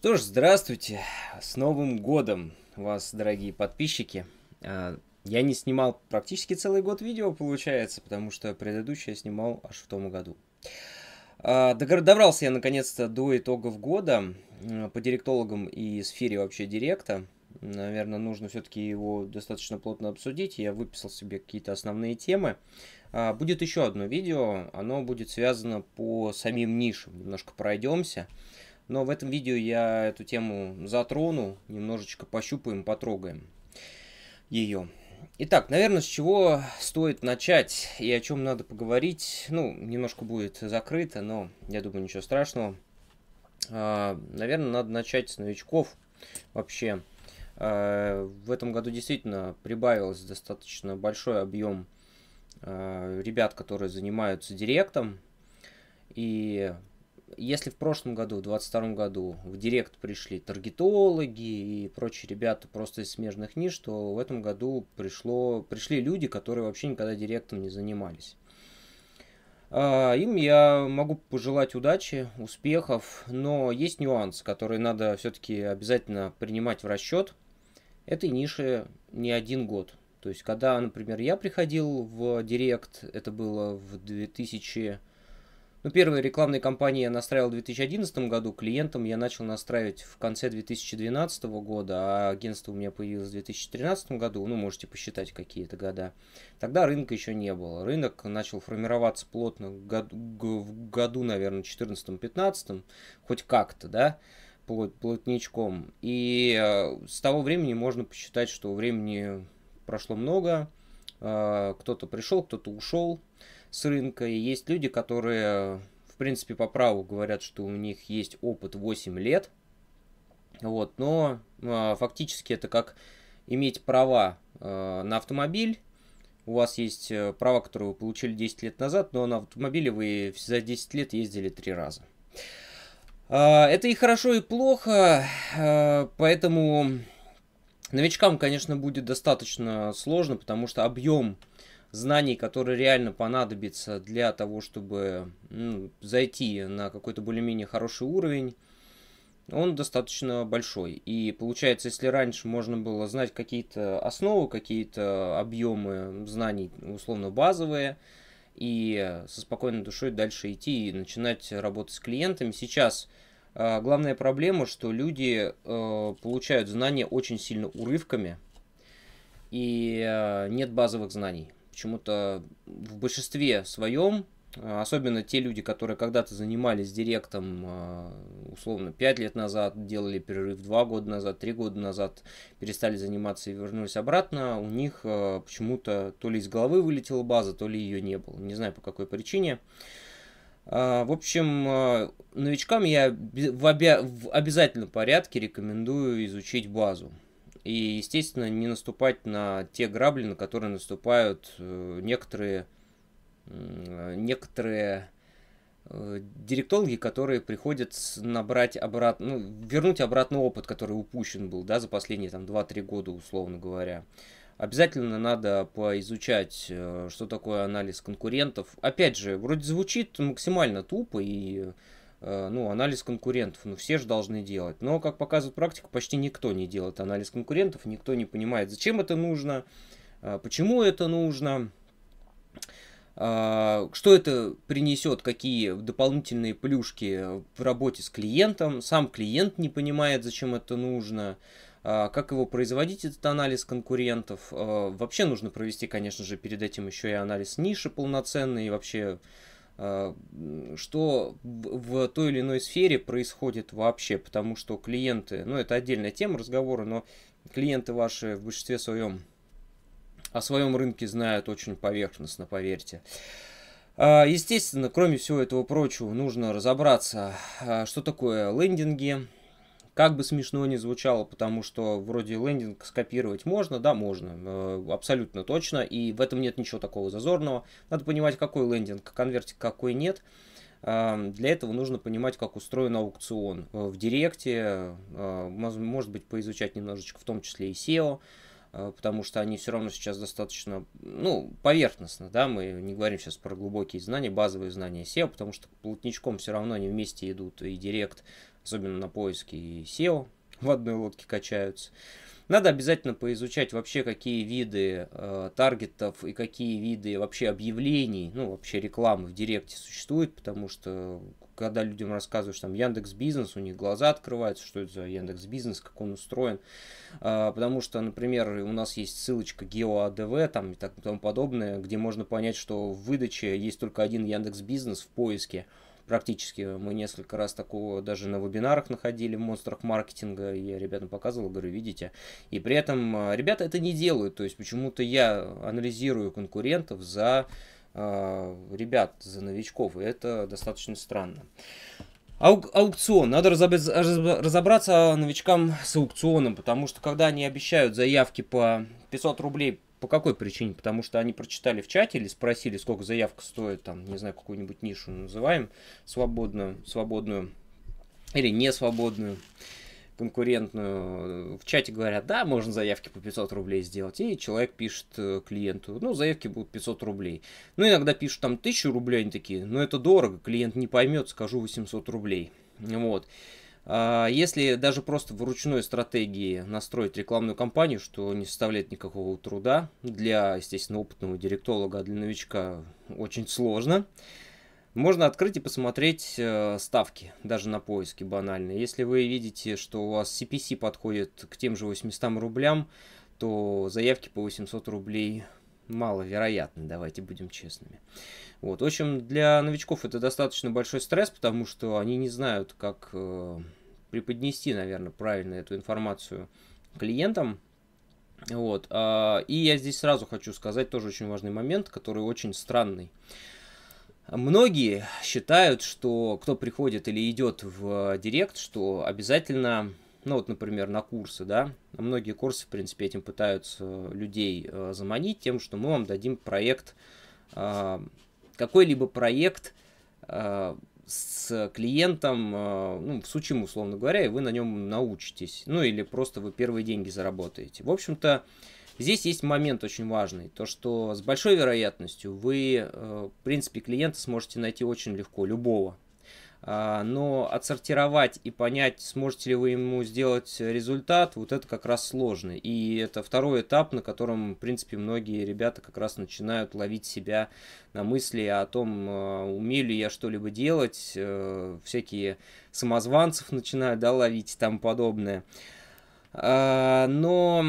Что ж, здравствуйте, с Новым годом вас, дорогие подписчики. А, я не снимал практически целый год видео, получается, потому что предыдущее я снимал аж в том году. А, добрался я наконец-то до итогов года по директологам и сфере вообще директа. Наверное, нужно все-таки его достаточно плотно обсудить. Я выписал себе какие-то основные темы. А, будет еще одно видео, оно будет связано по самим нишам. Немножко пройдемся. Но в этом видео я эту тему затрону, немножечко пощупаем, потрогаем ее. Итак, наверное, с чего стоит начать и о чем надо поговорить. Ну, немножко будет закрыто, но я думаю, ничего страшного. А, наверное, надо начать с новичков вообще. А, в этом году действительно прибавилось достаточно большой объем а, ребят, которые занимаются директом. И если в прошлом году, в 2022 году, в Директ пришли таргетологи и прочие ребята просто из смежных ниш, то в этом году пришло, пришли люди, которые вообще никогда Директом не занимались. А, им я могу пожелать удачи, успехов, но есть нюанс, который надо все-таки обязательно принимать в расчет. Этой ниши не один год. То есть, когда, например, я приходил в Директ, это было в 2000 ну, первые рекламные кампании я настраивал в 2011 году, клиентам я начал настраивать в конце 2012 года, а агентство у меня появилось в 2013 году, ну, можете посчитать, какие то года. Тогда рынка еще не было. Рынок начал формироваться плотно в году, наверное, 14-15, хоть как-то, да, плот, плотничком. И э, с того времени можно посчитать, что времени прошло много, э, кто-то пришел, кто-то ушел с рынка, и есть люди, которые, в принципе, по праву говорят, что у них есть опыт 8 лет, вот, но э, фактически это как иметь права э, на автомобиль, у вас есть э, права, которые вы получили 10 лет назад, но на автомобиле вы за 10 лет ездили 3 раза. А, это и хорошо, и плохо, поэтому новичкам, конечно, будет достаточно сложно, потому что объем знаний, которые реально понадобятся для того, чтобы ну, зайти на какой-то более-менее хороший уровень, он достаточно большой. И получается, если раньше можно было знать какие-то основы, какие-то объемы знаний, условно базовые, и со спокойной душой дальше идти и начинать работать с клиентами, сейчас э, главная проблема, что люди э, получают знания очень сильно урывками, и э, нет базовых знаний почему-то в большинстве своем, а, особенно те люди, которые когда-то занимались директом, а, условно, 5 лет назад, делали перерыв 2 года назад, 3 года назад, перестали заниматься и вернулись обратно, у них а, почему-то то ли из головы вылетела база, то ли ее не было. Не знаю по какой причине. В общем, новичкам я в, обя- в обязательном порядке рекомендую изучить базу. И, естественно, не наступать на те грабли, на которые наступают э, некоторые, некоторые э, директологи, которые приходят набрать обратно, ну, вернуть обратно опыт, который упущен был, да, за последние там 2-3 года, условно говоря. Обязательно надо поизучать, э, что такое анализ конкурентов. Опять же, вроде звучит максимально тупо и Э, ну, анализ конкурентов. Ну, все же должны делать. Но, как показывает практика, почти никто не делает анализ конкурентов, никто не понимает, зачем это нужно, э, почему это нужно, э, что это принесет, какие дополнительные плюшки в работе с клиентом. Сам клиент не понимает, зачем это нужно как его производить, этот анализ конкурентов. Вообще нужно провести, конечно же, перед этим еще и анализ ниши полноценный, и вообще а, что в той или иной сфере происходит вообще, потому что клиенты, ну это отдельная тема разговора, но клиенты ваши в большинстве своем о своем рынке знают очень поверхностно, поверьте. А, естественно, кроме всего этого прочего, нужно разобраться, а, что такое лендинги, как бы смешно ни звучало, потому что вроде лендинг скопировать можно, да, можно, э, абсолютно точно, и в этом нет ничего такого зазорного. Надо понимать, какой лендинг, конвертик какой нет. Для этого нужно понимать, как устроен аукцион э, в Директе, э, может быть, поизучать немножечко в том числе и SEO, Э, потому что они все равно сейчас достаточно, ну, поверхностно, да, мы не говорим сейчас про глубокие знания, базовые знания SEO, потому что плотничком все равно они вместе идут и директ, особенно на поиске и SEO, в одной лодке качаются. Надо обязательно поизучать вообще, какие виды э, таргетов и какие виды вообще объявлений, ну, вообще рекламы в Директе существует, потому что когда людям рассказываешь там Яндекс Бизнес, у них глаза открываются, что это за Яндекс Бизнес, как он устроен, э, потому что, например, у нас есть ссылочка GeoADV там и так и тому подобное, где можно понять, что в выдаче есть только один Яндекс Бизнес в поиске, практически. Мы несколько раз такого даже на вебинарах находили в монстрах маркетинга. Я ребятам показывал, говорю, видите. И при этом а, ребята это не делают. То есть почему-то я анализирую конкурентов за а, ребят, за новичков. И это достаточно странно. Аук аукцион. Надо разобраться новичкам с аукционом, потому что когда они обещают заявки по 500 рублей по какой причине? Потому что они прочитали в чате или спросили, сколько заявка стоит, там, не знаю, какую-нибудь нишу называем, свободную, свободную или не свободную конкурентную, в чате говорят, да, можно заявки по 500 рублей сделать, и человек пишет э, клиенту, ну, заявки будут 500 рублей. Ну, иногда пишут там 1000 рублей, они такие, ну, это дорого, клиент не поймет, скажу 800 рублей. Вот. А, если даже просто в ручной стратегии настроить рекламную кампанию, что не составляет никакого труда, для, естественно, опытного директолога, а для новичка очень сложно, можно открыть и посмотреть э, ставки, даже на поиске банально. Если вы видите, что у вас CPC подходит к тем же 800 рублям, то заявки по 800 рублей маловероятно, давайте будем честными. Вот, в общем, для новичков это достаточно большой стресс, потому что они не знают, как э, преподнести, наверное, правильно эту информацию клиентам. Вот. А, и я здесь сразу хочу сказать тоже очень важный момент, который очень странный. Многие считают, что кто приходит или идет в директ, что обязательно, ну вот, например, на курсы, да, многие курсы, в принципе, этим пытаются людей э, заманить тем, что мы вам дадим проект, а, какой-либо проект а, с клиентом, а, ну, всучим, условно говоря, и вы на нем научитесь. Ну, или просто вы первые деньги заработаете. В общем-то, здесь есть момент очень важный, то, что с большой вероятностью вы, э, в принципе, клиента сможете найти очень легко, любого, а, но отсортировать и понять, сможете ли вы ему сделать результат, вот это как раз сложно. И это второй этап, на котором, в принципе, многие ребята как раз начинают ловить себя на мысли о том, а, умею ли я что-либо делать, э, всякие самозванцев начинают да, ловить и тому подобное. А, но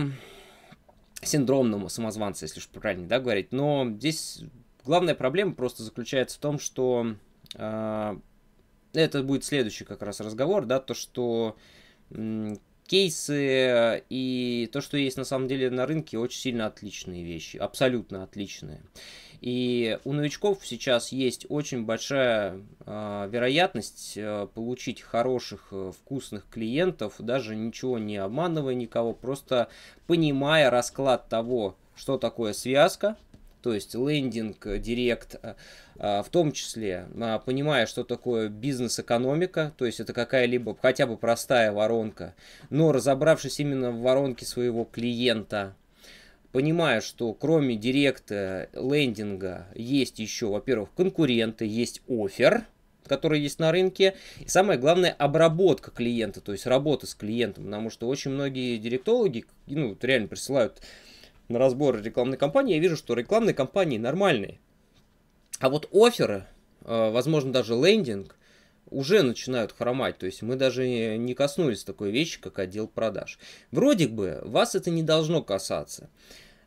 синдромному самозванца, если уж правильно да, говорить. Но здесь главная проблема просто заключается в том, что это будет следующий как раз разговор, да, то, что кейсы э, и то, что есть на самом деле на рынке, очень сильно отличные вещи, абсолютно отличные. И у новичков сейчас есть очень большая э, вероятность э, получить хороших, э, вкусных клиентов, даже ничего не обманывая никого, просто понимая расклад того, что такое связка, то есть лендинг, э, директ, э, а, в том числе а, понимая, что такое бизнес-экономика, то есть это какая-либо хотя бы простая воронка, но разобравшись именно в воронке своего клиента, понимая, что кроме директа, э, лендинга есть еще, во-первых, конкуренты, есть офер, которые есть на рынке. И самое главное, обработка клиента, то есть работа с клиентом, потому что очень многие директологи, ну, реально присылают на разбор рекламной кампании, я вижу, что рекламные кампании нормальные. А вот оферы, э, возможно, даже лендинг, уже начинают хромать. То есть мы даже не коснулись такой вещи, как отдел продаж. Вроде бы вас это не должно касаться.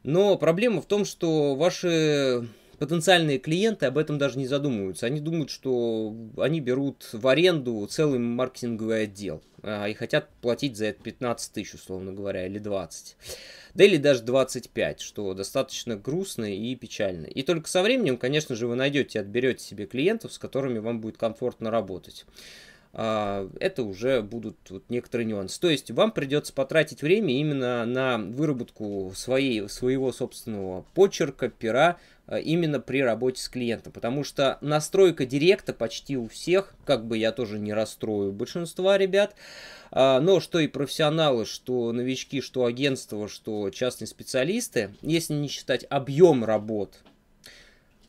Но проблема в том, что ваши потенциальные клиенты об этом даже не задумываются. Они думают, что они берут в аренду целый маркетинговый отдел а, и хотят платить за это 15 тысяч, условно говоря, или 20. Да или даже 25, что достаточно грустно и печально. И только со временем, конечно же, вы найдете и отберете себе клиентов, с которыми вам будет комфортно работать. А, это уже будут вот некоторые нюансы. То есть вам придется потратить время именно на выработку своей, своего собственного почерка, пера, Э, именно при работе с клиентом, потому что настройка директа почти у всех, как бы я тоже не расстрою большинства ребят, а, но что и профессионалы, что новички, что агентство, что частные специалисты, если не считать объем работ,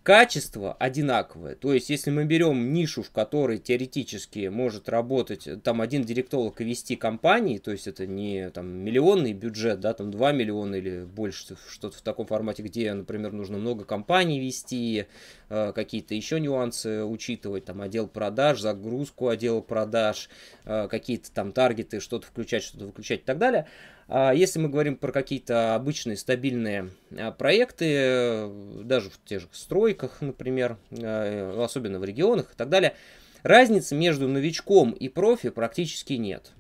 качество одинаковое. То есть, если мы берем нишу, в которой теоретически может работать там один директолог и вести компании, то есть это не там миллионный бюджет, да, там 2 миллиона или больше, что-то в таком формате, где, например, нужно много компаний вести, э, какие-то еще нюансы учитывать, там отдел продаж, загрузку отдела продаж, э, какие-то там таргеты, что-то включать, что-то выключать и так далее – а если мы говорим про какие-то обычные стабильные а, проекты, э, даже в тех же стройках, например, а, э, особенно в регионах и так далее, разницы между новичком и профи практически нет.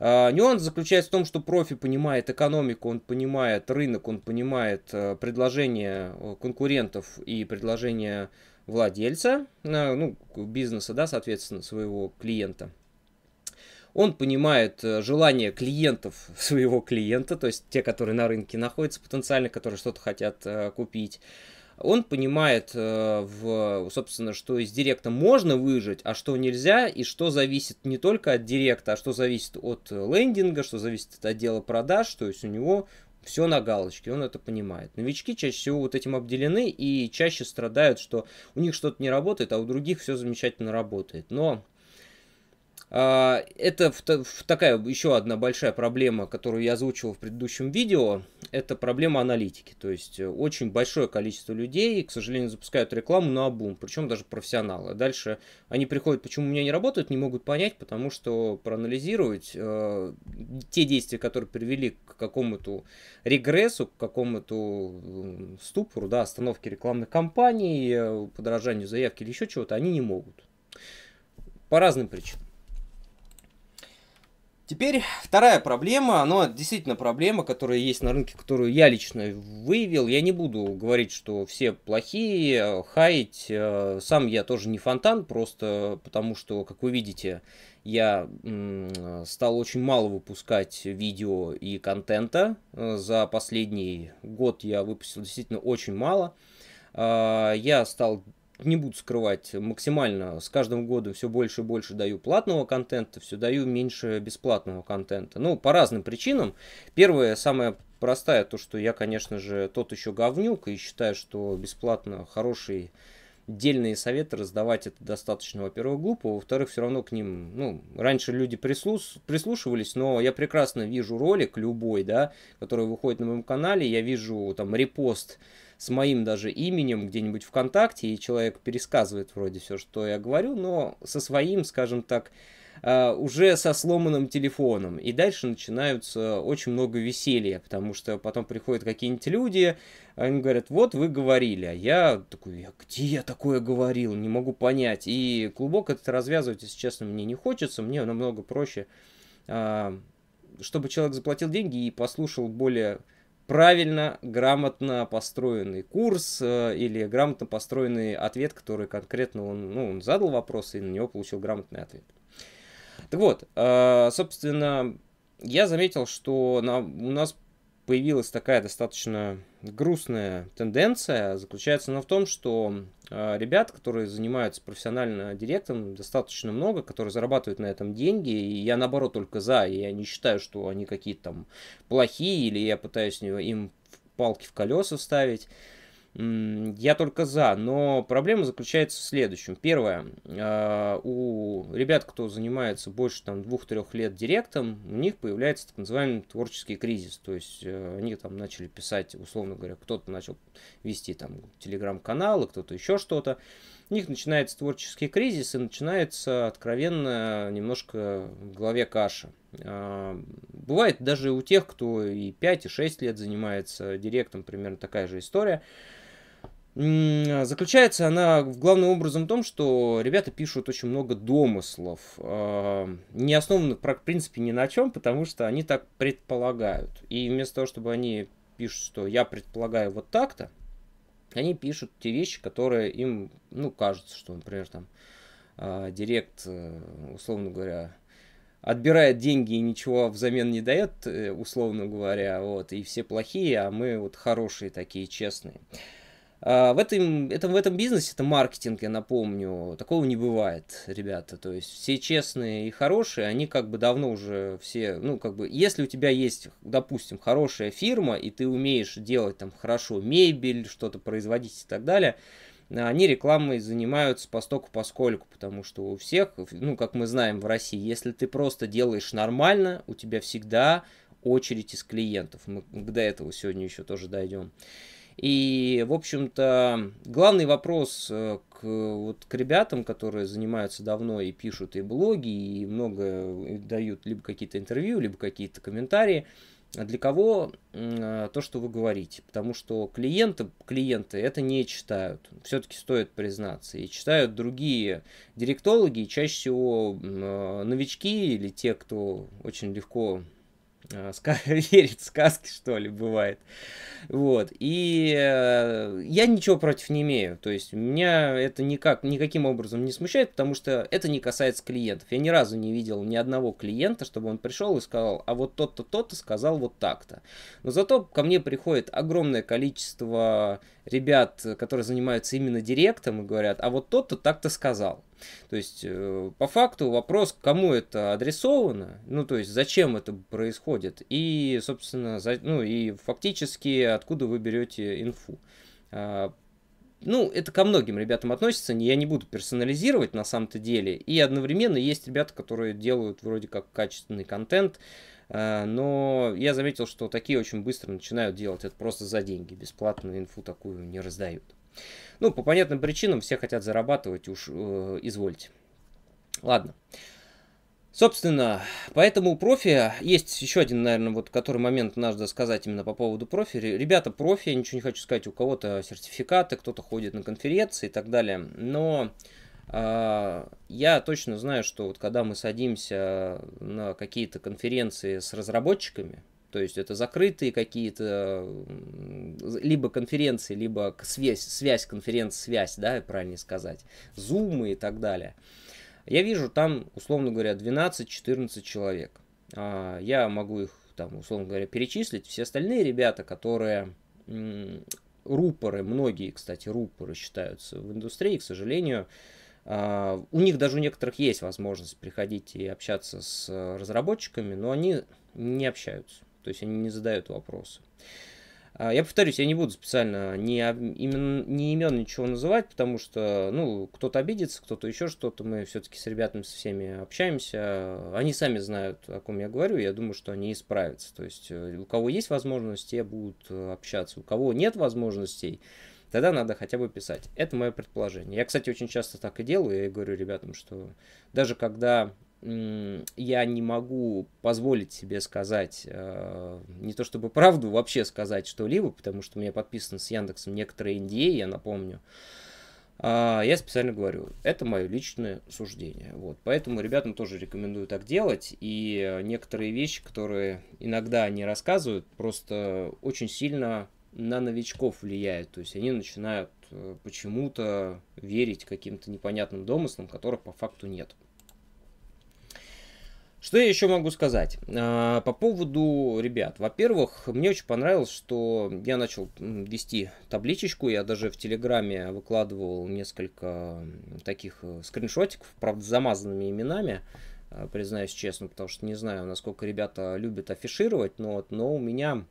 Нюанс заключается в том, что профи понимает экономику, он понимает рынок, он понимает э, предложение конкурентов и предложение владельца, ну, бизнеса, да, соответственно, своего клиента – он понимает э, желание клиентов своего клиента, то есть те, которые на рынке находятся потенциально, которые что-то хотят э, купить. Он понимает, э, в, собственно, что из директа можно выжить, а что нельзя, и что зависит не только от директа, а что зависит от лендинга, что зависит от отдела продаж, то есть у него все на галочке, он это понимает. Новички чаще всего вот этим обделены и чаще страдают, что у них что-то не работает, а у других все замечательно работает. Но а, это такая еще одна большая проблема, которую я озвучивал в предыдущем видео. Это проблема аналитики. То есть э, очень большое количество людей, к сожалению, запускают рекламу на обум, причем даже профессионалы. Дальше они приходят, почему у меня не работают, не могут понять, потому что проанализировать э, те действия, которые привели к какому-то регрессу, к какому-то ступору, да, остановке рекламной кампании, э, подражанию заявки или еще чего-то, они не могут. По разным причинам. Теперь вторая проблема, она действительно проблема, которая есть на рынке, которую я лично выявил. Я не буду говорить, что все плохие, э, хаять. Э, сам я тоже не фонтан, просто потому что, как вы видите, я стал очень мало выпускать видео и контента. Э, за последний год я выпустил действительно очень мало. Я стал не буду скрывать, максимально с каждым годом все больше и больше даю платного контента, все даю меньше бесплатного контента. Ну, по разным причинам. Первое, самое простое, то, что я, конечно же, тот еще говнюк, и считаю, что бесплатно хороший дельные советы раздавать это достаточно, во-первых, глупо, во-вторых, все равно к ним, ну, раньше люди прислуш прислушивались, но я прекрасно вижу ролик любой, да, который выходит на моем канале, я вижу там репост с моим даже именем где-нибудь ВКонтакте, и человек пересказывает вроде все, что я говорю, но со своим, скажем так, э, уже со сломанным телефоном. И дальше начинаются очень много веселья, потому что потом приходят какие-нибудь люди, они говорят, вот вы говорили, а я такой, я, «А где я такое говорил, не могу понять. И клубок этот развязывать, если честно, мне не хочется, мне намного проще, а, чтобы человек заплатил деньги и послушал более правильно, грамотно построенный курс э, или грамотно построенный ответ, который конкретно он, ну, он задал вопрос и на него получил грамотный ответ. Так вот, э, собственно, я заметил, что на, у нас появилась такая достаточно грустная тенденция. Заключается она в том, что а, ребят, которые занимаются профессионально директом, достаточно много, которые зарабатывают на этом деньги, и я наоборот только за, и я не считаю, что они какие-то там плохие, или я пытаюсь им палки в колеса вставить. Я только за, но проблема заключается в следующем. Первое, а, у ребят, кто занимается больше там двух-трех лет директом, у них появляется так называемый творческий кризис. То есть э, они там начали писать, условно говоря, кто-то начал вести там телеграм-каналы, кто-то еще что-то. У них начинается творческий кризис и начинается откровенно немножко в голове каша. А, бывает даже у тех, кто и 5, и 6 лет занимается директом, примерно такая же история – Заключается она главным образом в том, что ребята пишут очень много домыслов, а, не основанных, в принципе, ни на чем, потому что они так предполагают. И вместо того, чтобы они пишут, что я предполагаю вот так-то, они пишут те вещи, которые им, ну, кажется, что, например, там, а, Директ, э, условно говоря, отбирает деньги и ничего взамен не дает, э, условно говоря, вот, и все плохие, а мы вот хорошие такие, честные. А, в этом, этом, в этом бизнесе, это маркетинг, я напомню, такого не бывает, ребята. То есть все честные и хорошие, они как бы давно уже все, ну как бы, если у тебя есть, допустим, хорошая фирма, и ты умеешь делать там хорошо мебель, что-то производить и так далее, а, они рекламой занимаются по стоку поскольку, потому что у всех, ну, как мы знаем в России, если ты просто делаешь нормально, у тебя всегда очередь из клиентов. Мы до этого сегодня еще тоже дойдем. И, в общем-то, главный вопрос э, к, вот, к ребятам, которые занимаются давно и пишут и блоги, и много и дают либо какие-то интервью, либо какие-то комментарии, для кого э, то, что вы говорите. Потому что клиенты, клиенты это не читают. Все-таки стоит признаться. И читают другие директологи, чаще всего э, новички или те, кто очень легко Э, ска верит в сказки, что ли, бывает. Вот. И э, я ничего против не имею. То есть меня это никак, никаким образом не смущает, потому что это не касается клиентов. Я ни разу не видел ни одного клиента, чтобы он пришел и сказал, а вот тот-то, тот-то сказал вот так-то. Но зато ко мне приходит огромное количество ребят, э, которые занимаются именно директом и говорят, а вот тот-то так-то сказал. То есть, э, по факту вопрос, кому это адресовано, ну, то есть, зачем это происходит, и, собственно, за, ну, и фактически, откуда вы берете инфу. А, ну, это ко многим ребятам относится, я не буду персонализировать на самом-то деле. И одновременно есть ребята, которые делают вроде как качественный контент, а, но я заметил, что такие очень быстро начинают делать это просто за деньги. бесплатно инфу такую не раздают. Ну, по понятным причинам все хотят зарабатывать, уж э, извольте. Ладно. Собственно, поэтому у профи, есть еще один, наверное, вот который момент надо сказать именно по поводу профи. Ребята, профи, я ничего не хочу сказать, у кого-то сертификаты, кто-то ходит на конференции и так далее, но э, я точно знаю, что вот когда мы садимся на какие-то конференции с разработчиками, то есть это закрытые какие-то либо конференции, либо связь, связь конференц-связь, да, правильно сказать, зумы и так далее. Я вижу там, условно говоря, 12-14 человек. А, я могу их там, условно говоря, перечислить. Все остальные ребята, которые рупоры, многие, кстати, рупоры считаются в индустрии, к сожалению, а, у них даже у некоторых есть возможность приходить и общаться с э, разработчиками, но они не общаются. То есть они не задают вопросы. А, я повторюсь, я не буду специально ни имен, ни имен ничего называть, потому что, ну, кто-то обидится, кто-то еще что-то. Мы все-таки с ребятами со всеми общаемся. Они сами знают, о ком я говорю. Я думаю, что они исправятся. То есть э, у кого есть возможность, те будут э, общаться. У кого нет возможностей, тогда надо хотя бы писать. Это мое предположение. Я, кстати, очень часто так и делаю. Я говорю ребятам, что даже когда я не могу позволить себе сказать, э, не то чтобы правду, вообще сказать что-либо, потому что у меня подписан с Яндексом некоторые NDA, а, я напомню. А, я специально говорю, это мое личное суждение. Вот. Поэтому ребятам тоже рекомендую так делать. И некоторые вещи, которые иногда они рассказывают, просто очень сильно на новичков влияет. То есть они начинают э, почему-то верить каким-то непонятным домыслам, которых по факту нет. Что я еще могу сказать? А, по поводу ребят. Во-первых, мне очень понравилось, что я начал вести табличечку. Я даже в Телеграме выкладывал несколько таких э, скриншотиков, правда, с замазанными именами э, признаюсь честно, потому что не знаю, насколько ребята любят афишировать, но, но у меня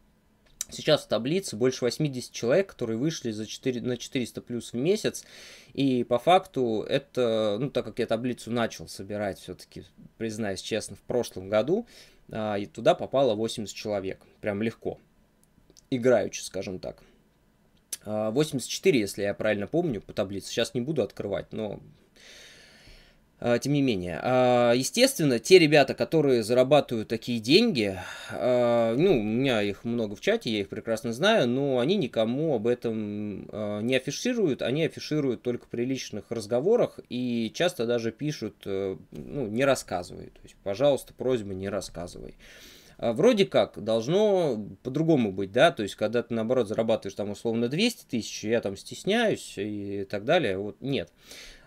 Сейчас в таблице больше 80 человек, которые вышли за 4, на 400 плюс в месяц. И по факту это, ну так как я таблицу начал собирать все-таки, признаюсь честно, в прошлом году, а, и туда попало 80 человек. Прям легко. Играючи, скажем так. 84, а, если я правильно помню, по таблице. Сейчас не буду открывать, но Э, тем не менее, а, естественно, те ребята, которые зарабатывают такие деньги, а, ну, у меня их много в чате, я их прекрасно знаю, но они никому об этом а, не афишируют, они афишируют только при личных разговорах и часто даже пишут, э, ну, не рассказывай, то есть, пожалуйста, просьба, не рассказывай вроде как должно по-другому быть, да, то есть, когда ты, наоборот, зарабатываешь там условно 200 тысяч, я там стесняюсь и так далее, вот нет.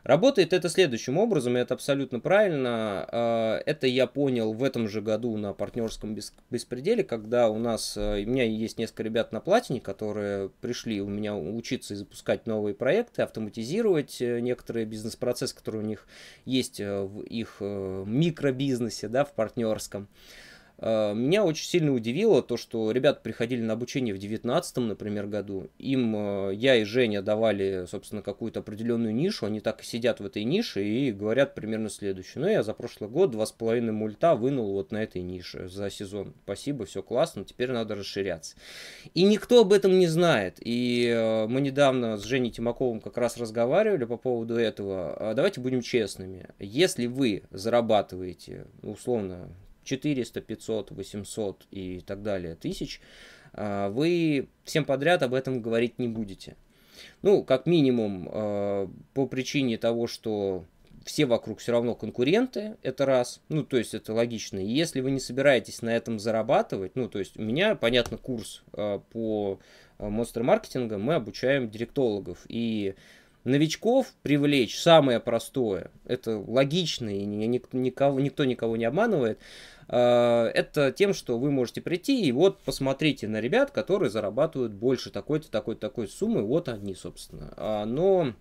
Работает это следующим образом, и это абсолютно правильно. А, это я понял в этом же году на партнерском беспределе, когда у нас, э, у меня есть несколько ребят на платине, которые пришли у меня учиться и запускать новые проекты, автоматизировать э, некоторые бизнес-процессы, которые у них есть э, в их микробизнесе, да, в партнерском. А, меня очень сильно удивило то, что ребята приходили на обучение в 2019, например, году. Им а, я и Женя давали, собственно, какую-то определенную нишу. Они так и сидят в этой нише и говорят примерно следующее. Ну, я за прошлый год два с половиной мульта вынул вот на этой нише за сезон. Спасибо, все классно, теперь надо расширяться. И никто об этом не знает. И а, мы недавно с Женей Тимаковым как раз разговаривали по поводу этого. Давайте будем честными. Если вы зарабатываете, условно, 400, 500, 800 и так далее тысяч, а, вы всем подряд об этом говорить не будете. Ну, как минимум, а, по причине того, что все вокруг все равно конкуренты, это раз, ну, то есть это логично. И если вы не собираетесь на этом зарабатывать, ну, то есть у меня, понятно, курс а, по монстр маркетинга мы обучаем директологов, и новичков привлечь самое простое, это логично, и никто никого, никто никого не обманывает, Э, это тем, что вы можете прийти и вот посмотрите на ребят, которые зарабатывают больше такой-то, такой-то, такой суммы, вот они, собственно. А, но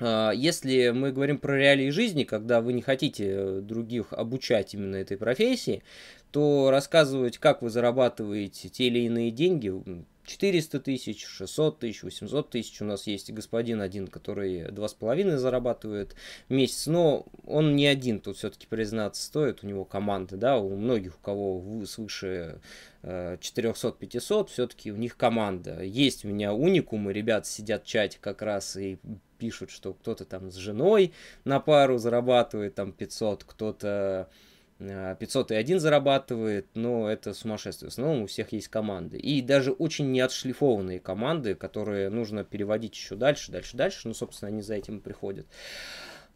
а, если мы говорим про реалии жизни, когда вы не хотите других обучать именно этой профессии, то рассказывать, как вы зарабатываете те или иные деньги, 400 тысяч, 600 тысяч, 800 тысяч. У нас есть господин один, который 2,5 зарабатывает в месяц, но он не один, тут все-таки признаться стоит, у него команды, да, у многих, у кого свыше 400-500, э, все-таки у них команда. Есть у меня уникумы, ребят сидят в чате как раз и пишут, что кто-то там с женой на пару зарабатывает там 500, кто-то 500 а, и один зарабатывает, но это сумасшествие. В основном у всех есть команды. И даже очень неотшлифованные команды, которые нужно переводить еще дальше, дальше, дальше. Ну, собственно, они за этим и приходят.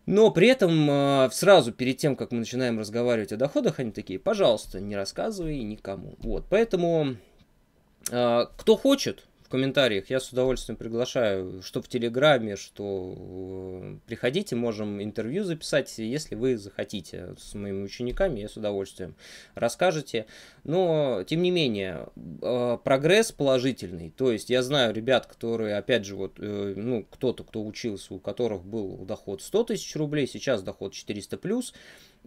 Но при этом а, сразу перед тем, как мы начинаем разговаривать о доходах, они такие, пожалуйста, не рассказывай никому. Вот, поэтому а, кто хочет, комментариях. Я с удовольствием приглашаю, что в Телеграме, что э, приходите, можем интервью записать, если вы захотите с моими учениками, я с удовольствием расскажете. Но, тем не менее, э, прогресс положительный. То есть, я знаю ребят, которые, опять же, вот, э, ну, кто-то, кто учился, у которых был доход 100 тысяч рублей, сейчас доход 400 плюс,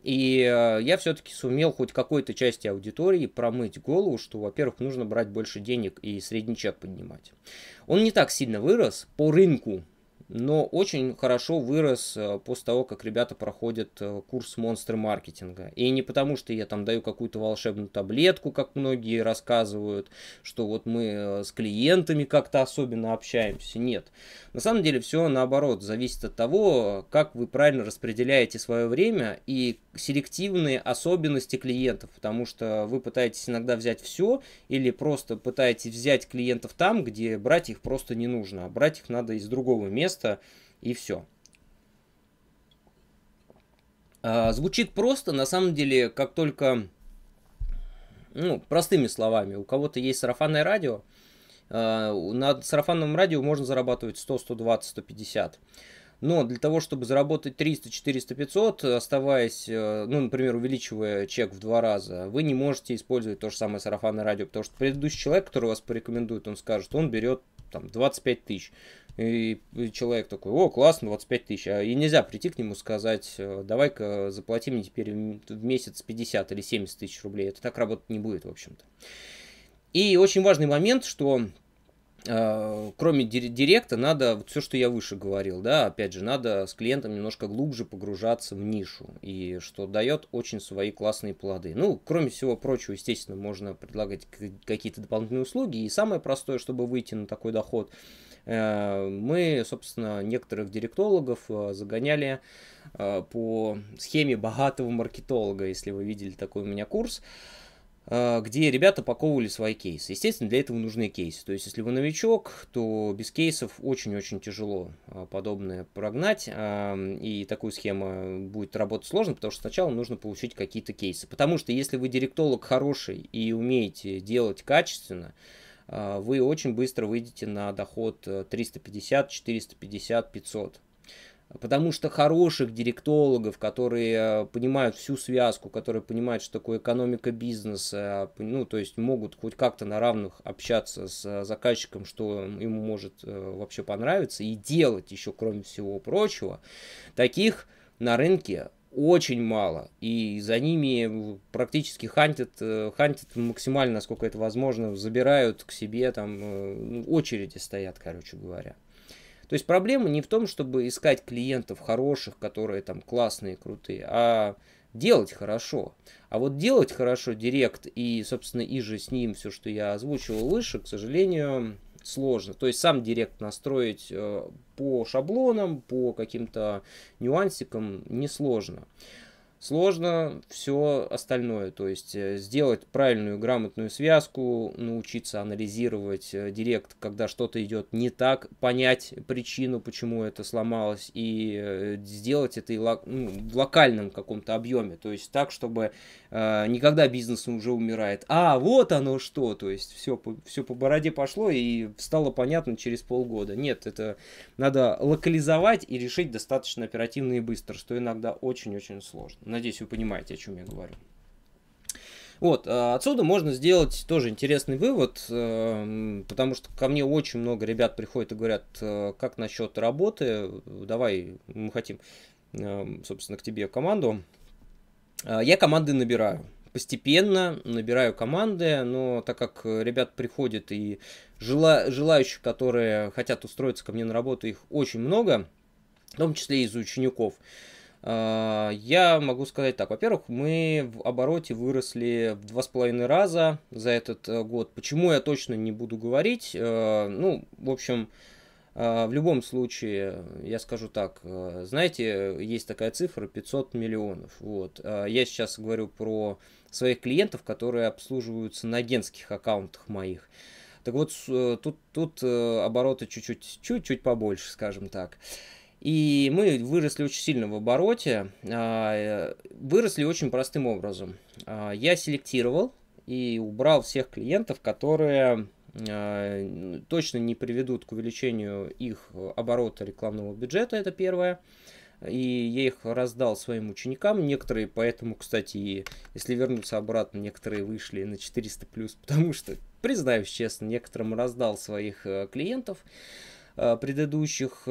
и э, я все-таки сумел хоть какой-то части аудитории промыть голову, что, во-первых, нужно брать больше денег и средний чек поднимать. Он не так сильно вырос по рынку, но очень хорошо вырос э, после того, как ребята проходят э, курс монстры маркетинга. И не потому, что я там даю какую-то волшебную таблетку, как многие рассказывают, что вот мы э, с клиентами как-то особенно общаемся. Нет. На самом деле все наоборот, зависит от того, как вы правильно распределяете свое время и селективные особенности клиентов, потому что вы пытаетесь иногда взять все или просто пытаетесь взять клиентов там, где брать их просто не нужно, а брать их надо из другого места, место и все. А, звучит просто, на самом деле, как только, ну, простыми словами, у кого-то есть сарафанное радио, а, на сарафанном радио можно зарабатывать 100, 120, 150. Но для того, чтобы заработать 300, 400, 500, оставаясь, э, ну, например, увеличивая чек в два раза, вы не можете использовать то же самое сарафанное радио, потому что предыдущий человек, который вас порекомендует, он скажет, он берет там 25 тысяч. И человек такой, о, классно, 25 тысяч. А и нельзя прийти к нему сказать, э, давай-ка заплати мне теперь в месяц 50 или 70 тысяч рублей. Это так работать не будет, в общем-то. И очень важный момент, что Э, кроме директа, надо вот все, что я выше говорил, да, опять же, надо с клиентом немножко глубже погружаться в нишу, и что дает очень свои классные плоды. Ну, кроме всего прочего, естественно, можно предлагать какие-то дополнительные услуги, и самое простое, чтобы выйти на такой доход, э, мы, собственно, некоторых директологов э, загоняли по схеме богатого маркетолога, если вы видели такой у меня курс, Э, где ребята упаковывали свои кейсы. Естественно, для этого нужны кейсы. То есть, если вы новичок, то без кейсов очень-очень тяжело э, подобное прогнать. И такую схему будет работать сложно, потому что сначала нужно получить какие-то кейсы. Потому что если вы директолог хороший и умеете делать качественно, э, вы очень быстро выйдете на доход 350, 450, 500. Потому что хороших директологов, которые э, понимают всю связку, которые понимают, что такое экономика бизнеса, э, ну, то есть могут хоть как-то на равных общаться с э, заказчиком, что ему может вообще понравиться, и делать еще, кроме всего прочего, таких на рынке очень мало, и за ними практически хантят, хантят максимально, насколько это возможно, забирают к себе, там ну, очереди стоят, короче говоря. То есть проблема не в том, чтобы искать клиентов хороших, которые там классные, крутые, а делать хорошо. А вот делать хорошо директ и, собственно, и же с ним все, что я озвучивал выше, к сожалению, сложно. То есть сам директ настроить э, по шаблонам, по каким-то нюансикам несложно. сложно сложно все остальное. То есть э, сделать правильную, грамотную связку, научиться анализировать э, директ, когда что-то идет не так, понять причину, почему это сломалось, и э, сделать это и лок- ну, в локальном каком-то объеме. То есть так, чтобы Э, никогда бизнес уже умирает. А, вот оно что, то есть все, все по бороде пошло и стало понятно через полгода. Нет, это надо локализовать и решить достаточно оперативно и быстро, что иногда очень-очень сложно. Надеюсь, вы понимаете, о чем я говорю. Вот, э, отсюда можно сделать тоже интересный вывод, э, потому что ко мне очень много ребят приходят и говорят, как насчет работы, давай, мы хотим, собственно, к тебе команду, Э, я команды набираю. Постепенно набираю команды, но так как ребят приходит и желающих, которые хотят устроиться ко мне на работу, их очень много, в том числе из учеников. Э, я могу сказать так. Во-первых, мы в обороте выросли в два с половиной раза за этот э, год. Почему я точно не буду говорить? Ну, в общем, а, в любом случае, я скажу так, э, знаете, есть такая цифра 500 миллионов. Вот. А, я сейчас говорю про своих клиентов, которые обслуживаются на агентских аккаунтах моих. Так вот, э, тут, тут э, обороты чуть-чуть, чуть-чуть побольше, скажем так. И мы выросли очень сильно в обороте. А, выросли очень простым образом. Я селектировал и убрал всех клиентов, которые Э, точно не приведут к увеличению их оборота рекламного бюджета, это первое. И я их раздал своим ученикам, некоторые поэтому, кстати, если вернуться обратно, некоторые вышли на 400+, плюс, потому что, признаюсь честно, некоторым раздал своих э, клиентов э, предыдущих.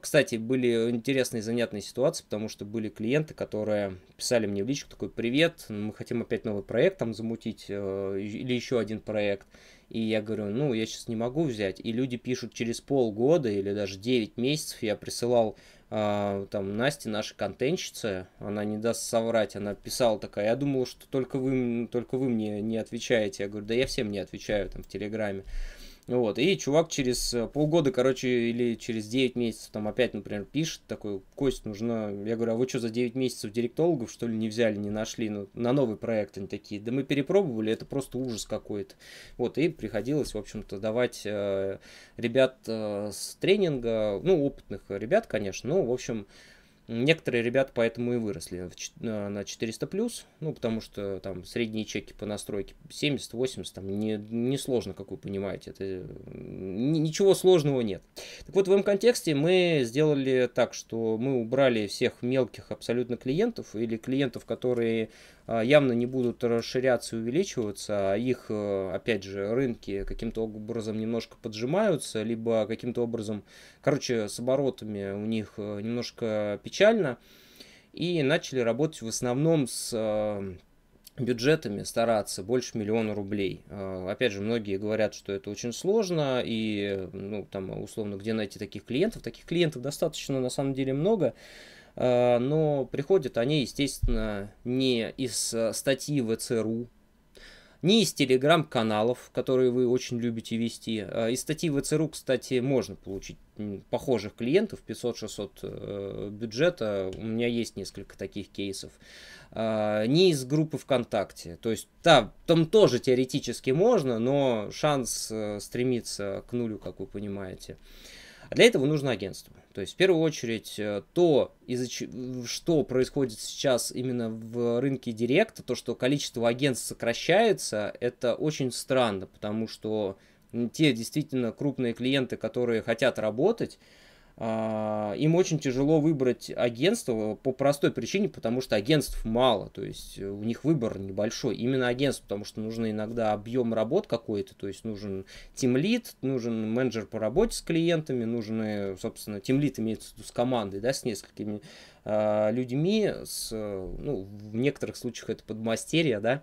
Кстати, были интересные занятные ситуации, потому что были клиенты, которые писали мне в личку такой «Привет, мы хотим опять новый проект там замутить или еще один проект». И я говорю, ну, я сейчас не могу взять. И люди пишут через полгода или даже 9 месяцев. Я присылал э, там Насте, наша контентщица, она не даст соврать, она писала такая, я думал, что только вы, только вы мне не отвечаете. Я говорю, да я всем не отвечаю там в Телеграме. Вот, и чувак через э, полгода, короче, или через 9 месяцев там опять, например, пишет такой, Кость, нужно... Я говорю, а вы что, за 9 месяцев директологов, что ли, не взяли, не нашли? Ну, на новый проект они такие. Да мы перепробовали, это просто ужас какой-то. Вот, и приходилось, в общем-то, давать э, ребят э, с тренинга, ну, опытных ребят, конечно, ну, в общем, Некоторые ребята поэтому и выросли на 400 плюс, ну, потому что там средние чеки по настройке 70-80, там не, не сложно, как вы понимаете, это, ничего сложного нет. Так вот, в этом контексте мы сделали так, что мы убрали всех мелких абсолютно клиентов или клиентов, которые а, явно не будут расширяться и увеличиваться, а их, э, опять же, рынки каким-то образом немножко поджимаются, либо каким-то образом, короче, с оборотами у них э, немножко печально, и начали работать в основном с э, бюджетами стараться больше миллиона рублей. Опять же, многие говорят, что это очень сложно, и, ну, там, условно, где найти таких клиентов? Таких клиентов достаточно, на самом деле, много. Э, но приходят они, естественно, не из э, статьи ВЦРУ, не из телеграм-каналов, которые вы очень любите вести. Э, из статьи ВЦРУ, кстати, можно получить похожих клиентов, 500-600 бюджета. У меня есть несколько таких кейсов. Не из группы ВКонтакте. То есть да, там тоже теоретически можно, но шанс стремится к нулю, как вы понимаете. А для этого нужно агентство. То есть, в первую очередь, э, то, из что происходит сейчас именно в рынке директа, то, что количество агентств сокращается, это очень странно, потому что те действительно крупные клиенты, которые хотят работать, а, им очень тяжело выбрать агентство э, по простой причине, потому что агентств мало, то есть э, у них выбор небольшой. Именно агентств, потому что нужно иногда объем работ какой-то, то есть нужен тимлит, нужен менеджер по работе с клиентами, нужны, собственно, тимлит имеется в виду с командой, да, с несколькими а, людьми, с, э, ну, в некоторых случаях это подмастерья, да,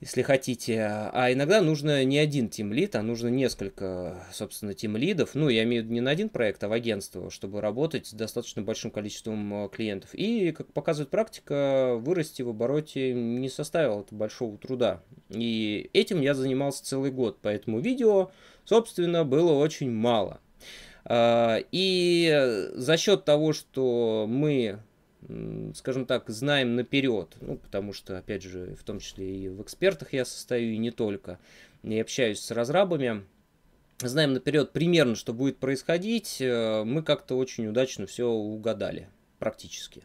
если хотите. А иногда нужно не один лид, а нужно несколько, собственно, лидов. Ну, я имею в виду не на один проект, а в агентство, чтобы работать с достаточно большим количеством э, клиентов. И, как показывает практика, вырасти в обороте не составило большого труда. И этим я занимался целый год, поэтому видео, собственно, было очень мало. А, и за счет того, что мы скажем так, знаем наперед, ну, потому что, опять же, в том числе и в экспертах я состою, и не только, и общаюсь с разрабами, знаем наперед примерно, что будет происходить, э, мы как-то очень удачно все угадали, практически.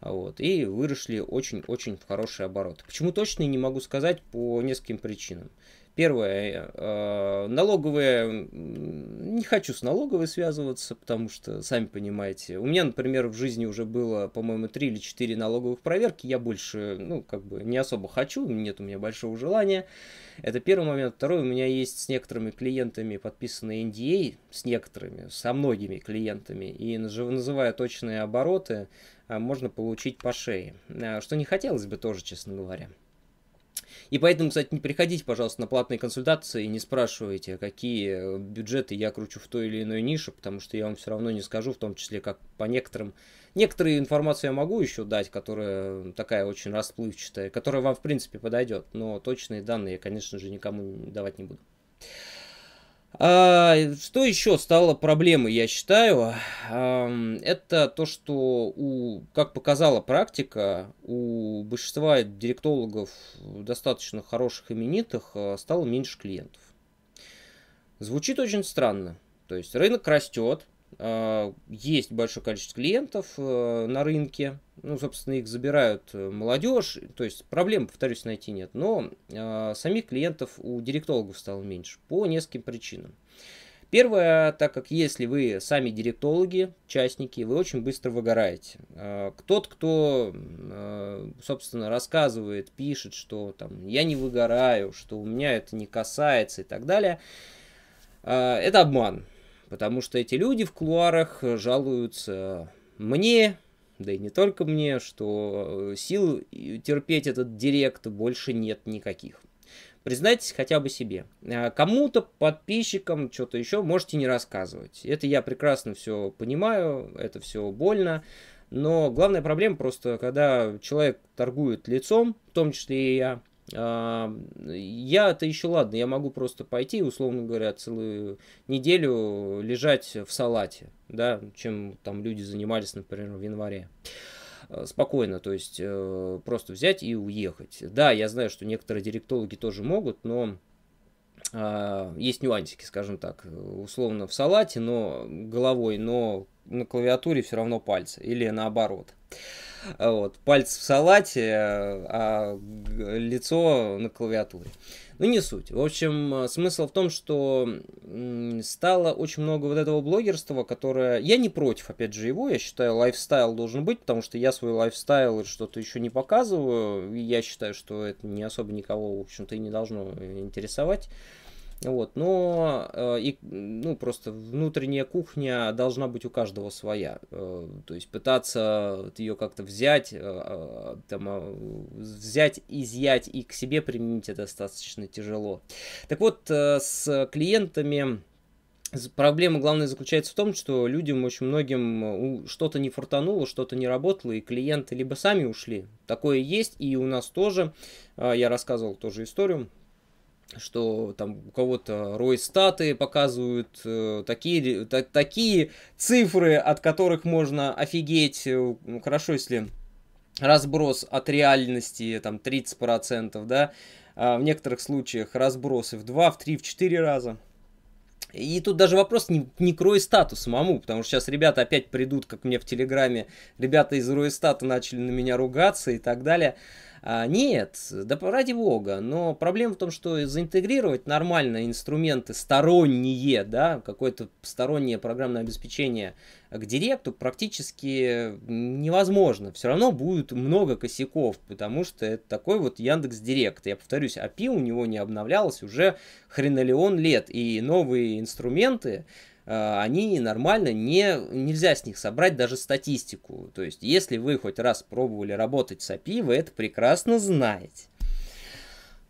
Вот, и выросли очень-очень в хорошие обороты. Почему точно не могу сказать по нескольким причинам. Первое, э, э налоговые, не хочу с налоговой связываться, потому что, сами понимаете, у меня, например, в жизни уже было, по-моему, три или четыре налоговых проверки, я больше, ну, как бы не особо хочу, нет у меня большого желания. Это первый момент. Второй, у меня есть с некоторыми клиентами подписанные NDA, а, с некоторыми, со многими клиентами, и называя точные обороты, э, можно получить по шее, э, что не хотелось бы тоже, честно говоря. И поэтому, кстати, не приходите, пожалуйста, на платные консультации и не спрашивайте, какие э, бюджеты я кручу в той или иной нише, потому что я вам все равно не скажу, в том числе как по некоторым. Некоторые информацию я могу еще дать, которая такая очень расплывчатая, которая вам, в принципе, подойдет, но точные данные я, конечно же, никому давать не буду. А, что еще стало проблемой, я считаю, а, это то, что, у, как показала практика, у большинства директологов, достаточно хороших именитых, а, стало меньше клиентов. Звучит очень странно. То есть рынок растет, Э, есть большое количество клиентов э, на рынке. Ну, собственно, их забирают э, молодежь. То есть проблем, повторюсь, найти нет. Но самих клиентов у директологов стало меньше по нескольким причинам. Первое, так как если вы сами директологи, частники, вы очень быстро выгораете. Кто-то, кто, собственно, рассказывает, пишет, что там я не выгораю, что у меня это не касается и так далее, это обман. Потому что эти люди в кулуарах э, жалуются мне, да и не только мне, что э, сил э, терпеть этот директ больше нет никаких. Признайтесь хотя бы себе. А кому-то, подписчикам, что-то еще можете не рассказывать. Это я прекрасно все понимаю, это все больно. Но главная проблема просто, когда человек торгует лицом, в том числе и я, я это еще ладно, я могу просто пойти, условно говоря, целую неделю лежать в салате, да, чем там люди занимались, например, в январе э, спокойно, то есть э, просто взять и уехать. Да, я знаю, что некоторые директологи тоже могут, но а, есть нюансики, скажем так, э, условно в салате, но головой, но на клавиатуре все равно пальцы, или наоборот. Вот, пальцы в салате, а лицо на клавиатуре. Ну, не суть. В общем, смысл в том, что стало очень много вот этого блогерства, которое... Я не против, опять же, его. Я считаю, лайфстайл должен быть, потому что я свой лайфстайл что-то еще не показываю. И я считаю, что это не особо никого, в общем-то, и не должно интересовать. Вот, но э, и, ну, просто внутренняя кухня должна быть у каждого своя. Э, то есть пытаться вот ее как-то взять, э, э там, э, взять, изъять и к себе применить это достаточно тяжело. Так вот, э, с клиентами... Проблема главная заключается в том, что людям очень многим что-то не фортануло, что-то не работало, и клиенты либо сами ушли. Такое есть, и у нас тоже. Я рассказывал тоже историю что там у кого-то Рой статы показывают э, такие, та, такие цифры, от которых можно офигеть. Э, ну, хорошо, если разброс от реальности там 30%, да, а в некоторых случаях разбросы в 2, в 3, в 4 раза. И тут даже вопрос не, не к Ройстату самому, потому что сейчас ребята опять придут, как мне в Телеграме, ребята из Ройстата начали на меня ругаться и так далее. А, нет, да ради бога, но проблема в том, что заинтегрировать нормально инструменты сторонние, да, какое-то стороннее программное обеспечение к директу практически невозможно. Все равно будет много косяков, потому что это такой вот Яндекс Директ. Я повторюсь, API у него не обновлялось уже хренолеон лет, и новые инструменты, а, они нормально не, нельзя с них собрать даже статистику. То есть, если вы хоть раз пробовали работать с API, вы это прекрасно знаете.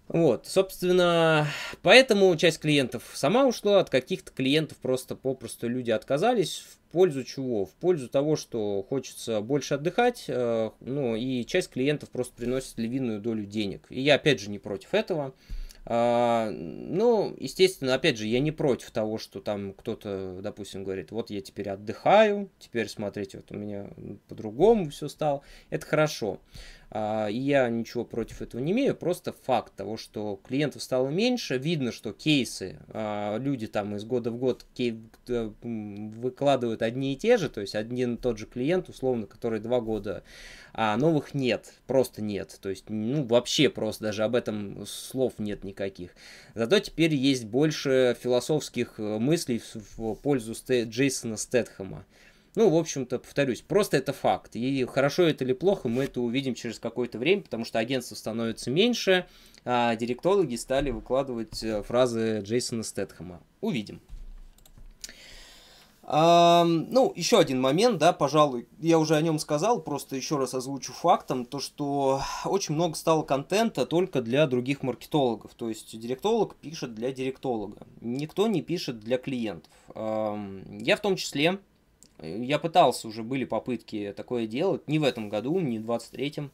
Вот, собственно, поэтому часть клиентов сама ушла, от каких-то клиентов просто попросту люди отказались. В пользу чего? В пользу того, что хочется больше отдыхать, э, ну и часть клиентов просто приносит львиную долю денег. И я опять же не против этого. А, ну, естественно, опять же, я не против того, что там кто-то, допустим, говорит, вот я теперь отдыхаю, теперь смотрите, вот у меня по-другому все стало. Это хорошо. А, и я ничего против этого не имею, просто факт того, что клиентов стало меньше, видно, что кейсы, а, люди там из года в год э, выкладывают одни и те же, то есть один и тот же клиент, условно, который два года, а новых нет, просто нет, то есть ну вообще просто даже об этом слов нет никаких. Зато теперь есть больше философских э, мыслей в пользу Джейсона Стэтхэма. Ну, в общем-то, повторюсь, просто это факт. И хорошо это или плохо, мы это увидим через какое-то время, потому что агентство становится меньше, а директологи стали выкладывать э, фразы Джейсона Стэтхэма. Увидим. А, ну, еще один момент, да, пожалуй, я уже о нем сказал, просто еще раз озвучу фактом, то, что очень много стало контента только для других маркетологов, то есть директолог пишет для директолога, никто не пишет для клиентов. А, я в том числе я пытался, уже были попытки такое делать, не в этом году, не в 23-м.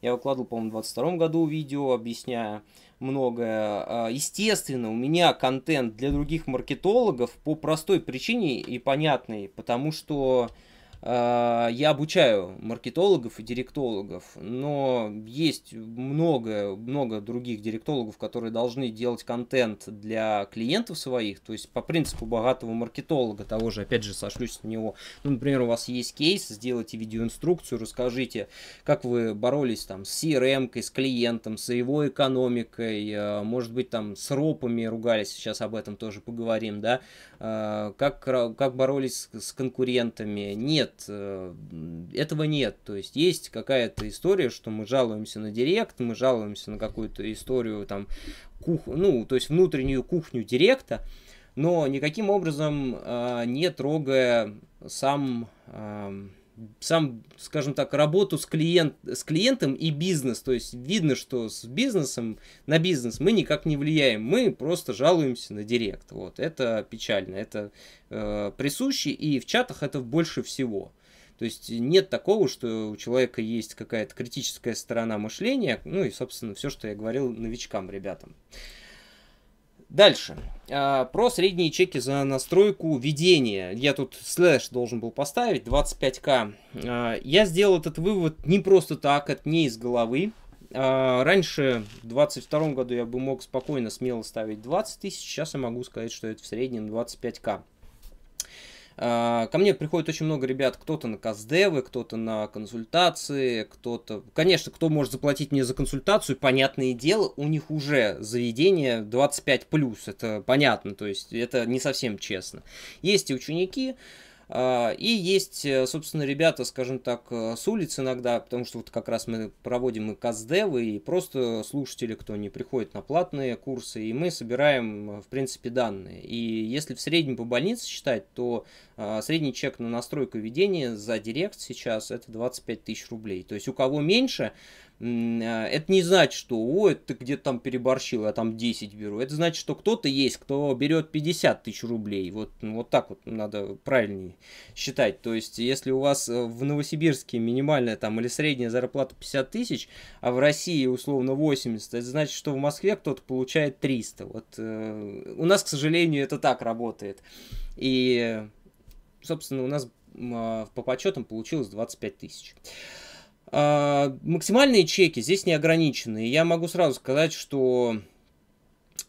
Я выкладывал, по-моему, в 22 году видео, объясняя многое. А, естественно, у меня контент для других маркетологов по простой причине и понятной, потому что а, я обучаю маркетологов и директологов, но есть много, много других директологов, которые должны делать контент для клиентов своих, то есть по принципу богатого маркетолога, того же, опять же, сошлюсь на него. Ну, например, у вас есть кейс, сделайте видеоинструкцию, расскажите, как вы боролись там с CRM, с клиентом, с его экономикой, э, может быть, там с ропами ругались, сейчас об этом тоже поговорим, да, э, как, как боролись с конкурентами. Нет, нет, э, этого нет. То есть есть какая-то история, что мы жалуемся на директ, мы жалуемся на какую-то историю там, кух... ну, то есть внутреннюю кухню директа, но никаким образом а, не трогая сам сам, скажем так, работу с, клиент, с клиентом и бизнес. То есть видно, что с бизнесом, на бизнес мы никак не влияем, мы просто жалуемся на директ. Вот, это печально, это э, присуще, и в чатах это больше всего. То есть нет такого, что у человека есть какая-то критическая сторона мышления, ну и, собственно, все, что я говорил новичкам, ребятам. Дальше. А, про средние чеки за настройку ведения. Я тут слэш должен был поставить, 25к. А, я сделал этот вывод не просто так, это не из головы. А, раньше, в 22 году, я бы мог спокойно, смело ставить 20 тысяч. Сейчас я могу сказать, что это в среднем 25к. А, ко мне приходит очень много ребят, кто-то на каздевы, кто-то на консультации, кто-то... Конечно, кто может заплатить мне за консультацию, понятное дело, у них уже заведение 25+, это понятно, то есть это не совсем честно. Есть и ученики, а, и есть, э, собственно, ребята, скажем так, э, с улиц иногда, потому что вот как раз мы проводим и каздевы, и просто слушатели, кто не приходит на платные курсы, и мы собираем, э, в принципе, данные. И если в среднем по больнице считать, то а, средний чек на настройку ведения за директ сейчас это 25 тысяч рублей. То есть у кого меньше, а, это не значит, что ой, ты где-то там переборщил, я там 10 беру. Это значит, что кто-то есть, кто берет 50 тысяч рублей. Вот, ну, вот так вот надо правильнее считать. То есть, если у вас э, в Новосибирске минимальная там или средняя зарплата 50 тысяч, а в России условно 80, это значит, что в Москве кто-то получает 300. Вот э, у нас, к сожалению, это так работает. И, собственно, у нас э, по подсчетам получилось 25 тысяч. А, максимальные чеки здесь не ограничены. Я могу сразу сказать, что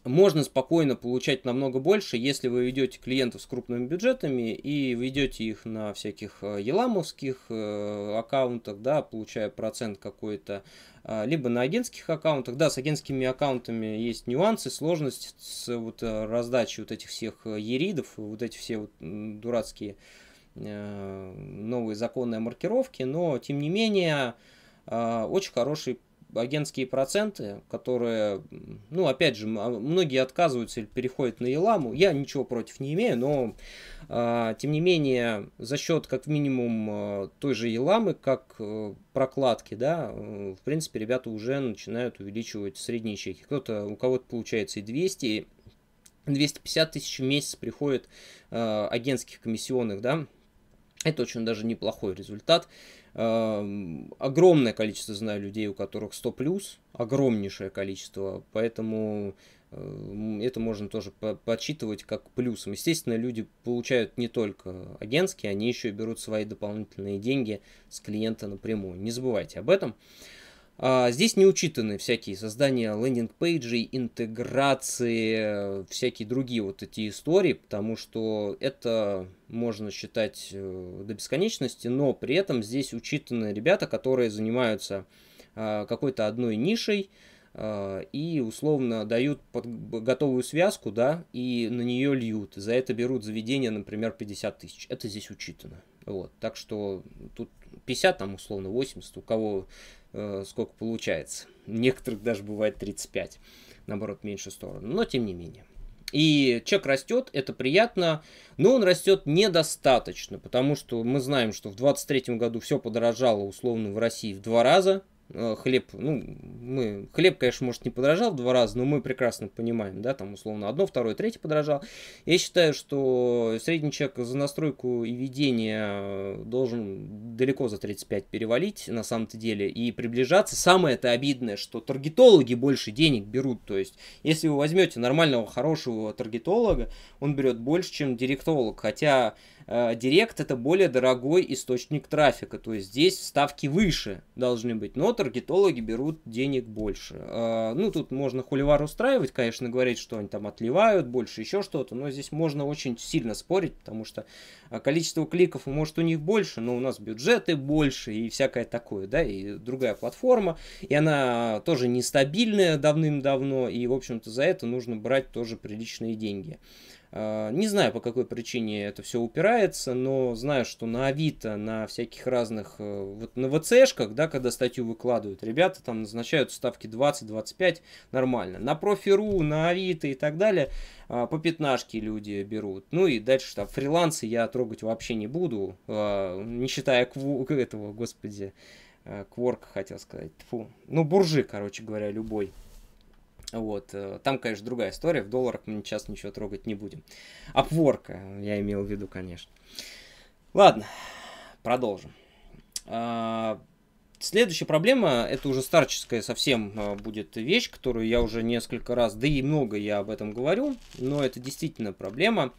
можно спокойно получать намного больше, если вы ведете клиентов с крупными бюджетами и ведете их на всяких а, еламовских э, аккаунтах, да, получая процент какой-то, а, либо на агентских аккаунтах. Да, с агентскими аккаунтами есть нюансы, сложность с вот э, раздачей вот этих всех э, еридов, вот эти все вот дурацкие Э, новые законные маркировки, но тем не менее э, очень хорошие агентские проценты, которые, ну, опять же, а, многие отказываются или переходят на Еламу. Я ничего против не имею, но, э, тем не менее, за счет, как минимум, той же Еламы, как прокладки, да, в принципе, ребята уже начинают увеличивать средние чеки. Кто-то, у кого-то получается и 200, и 250 тысяч в месяц приходит агентских комиссионных, да, это очень даже неплохой результат. Эм, огромное количество знаю людей, у которых 100 плюс, огромнейшее количество, поэтому эм, это можно тоже подсчитывать как плюсом. Естественно, люди получают не только агентские, они еще и берут свои дополнительные деньги с клиента напрямую. Не забывайте об этом. А, здесь не учитаны всякие создания лендинг-пейджей, интеграции, э, всякие другие вот эти истории, потому что это можно считать э, до бесконечности, но при этом здесь учитаны ребята, которые занимаются э, какой-то одной нишей и условно дают под готовую связку, да, и на нее льют. За это берут заведение, например, 50 тысяч. Это здесь учитано. Вот, так что тут 50, там условно 80, у кого Э, сколько получается. Некоторых даже бывает 35, наоборот, меньше сторону, но тем не менее. И чек растет, это приятно, но он растет недостаточно, потому что мы знаем, что в 2023 году все подорожало условно в России в два раза, Э, хлеб, ну, мы, хлеб, конечно, может, не подорожал в два раза, но мы прекрасно понимаем, да, там, условно, одно, второе, третье подорожал. Я считаю, что средний чек за настройку и ведение э, должен далеко за 35 перевалить, на самом-то деле, и приближаться. самое это обидное, что таргетологи больше денег берут, то есть, если вы возьмете нормального, хорошего таргетолога, он берет больше, чем директолог, хотя Э, директ это более дорогой источник трафика, то есть здесь ставки выше должны быть, но таргетологи берут денег больше. Э, ну, тут можно хуливар устраивать, конечно, говорить, что они там отливают больше, еще что-то, но здесь можно очень сильно спорить, потому что э, количество кликов может у них больше, но у нас бюджеты больше и всякое такое, да, и другая платформа, и она тоже нестабильная давным-давно, и, в общем-то, за это нужно брать тоже приличные деньги. А, не знаю, по какой причине это все упирается, но знаю, что на Авито, на всяких разных, э, вот на ВЦшках, да, когда статью выкладывают, ребята там назначают ставки 20-25, нормально. На Профиру, на Авито и так далее а, по пятнашке люди берут. Ну и дальше там фрилансы я трогать вообще не буду, а, не считая кву- этого, господи, э, Кворка хотел сказать, фу, ну буржи, короче говоря, любой. Вот. Э, там, конечно, другая история. В долларах мы сейчас ничего трогать не будем. Апворка, я имел в виду, конечно. Ладно, продолжим. А, следующая проблема, это уже старческая совсем э, будет вещь, которую я уже несколько раз, да и много я об этом говорю, но это действительно проблема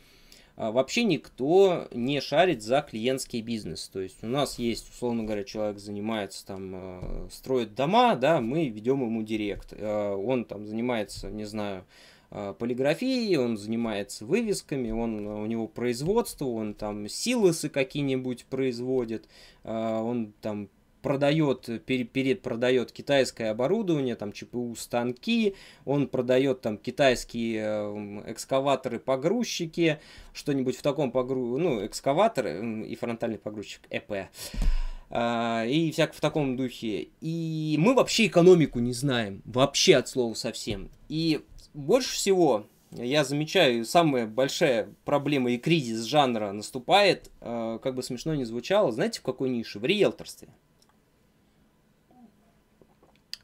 а, вообще никто не шарит за клиентский бизнес. То есть у нас есть, условно говоря, человек занимается там, а, строит дома, да, мы ведем ему директ. А, он там занимается, не знаю, полиграфией, он занимается вывесками, он, у него производство, он там силосы какие-нибудь производит, он там продает, перед продает китайское оборудование, там ЧПУ станки, он продает там китайские эм, экскаваторы, погрузчики, что-нибудь в таком погру... ну, экскаватор и фронтальный погрузчик ЭП а, и всяк в таком духе. И мы вообще экономику не знаем, вообще от слова совсем. И больше всего я замечаю, самая большая проблема и кризис жанра наступает, э, как бы смешно ни звучало, знаете, в какой нише? В риэлторстве.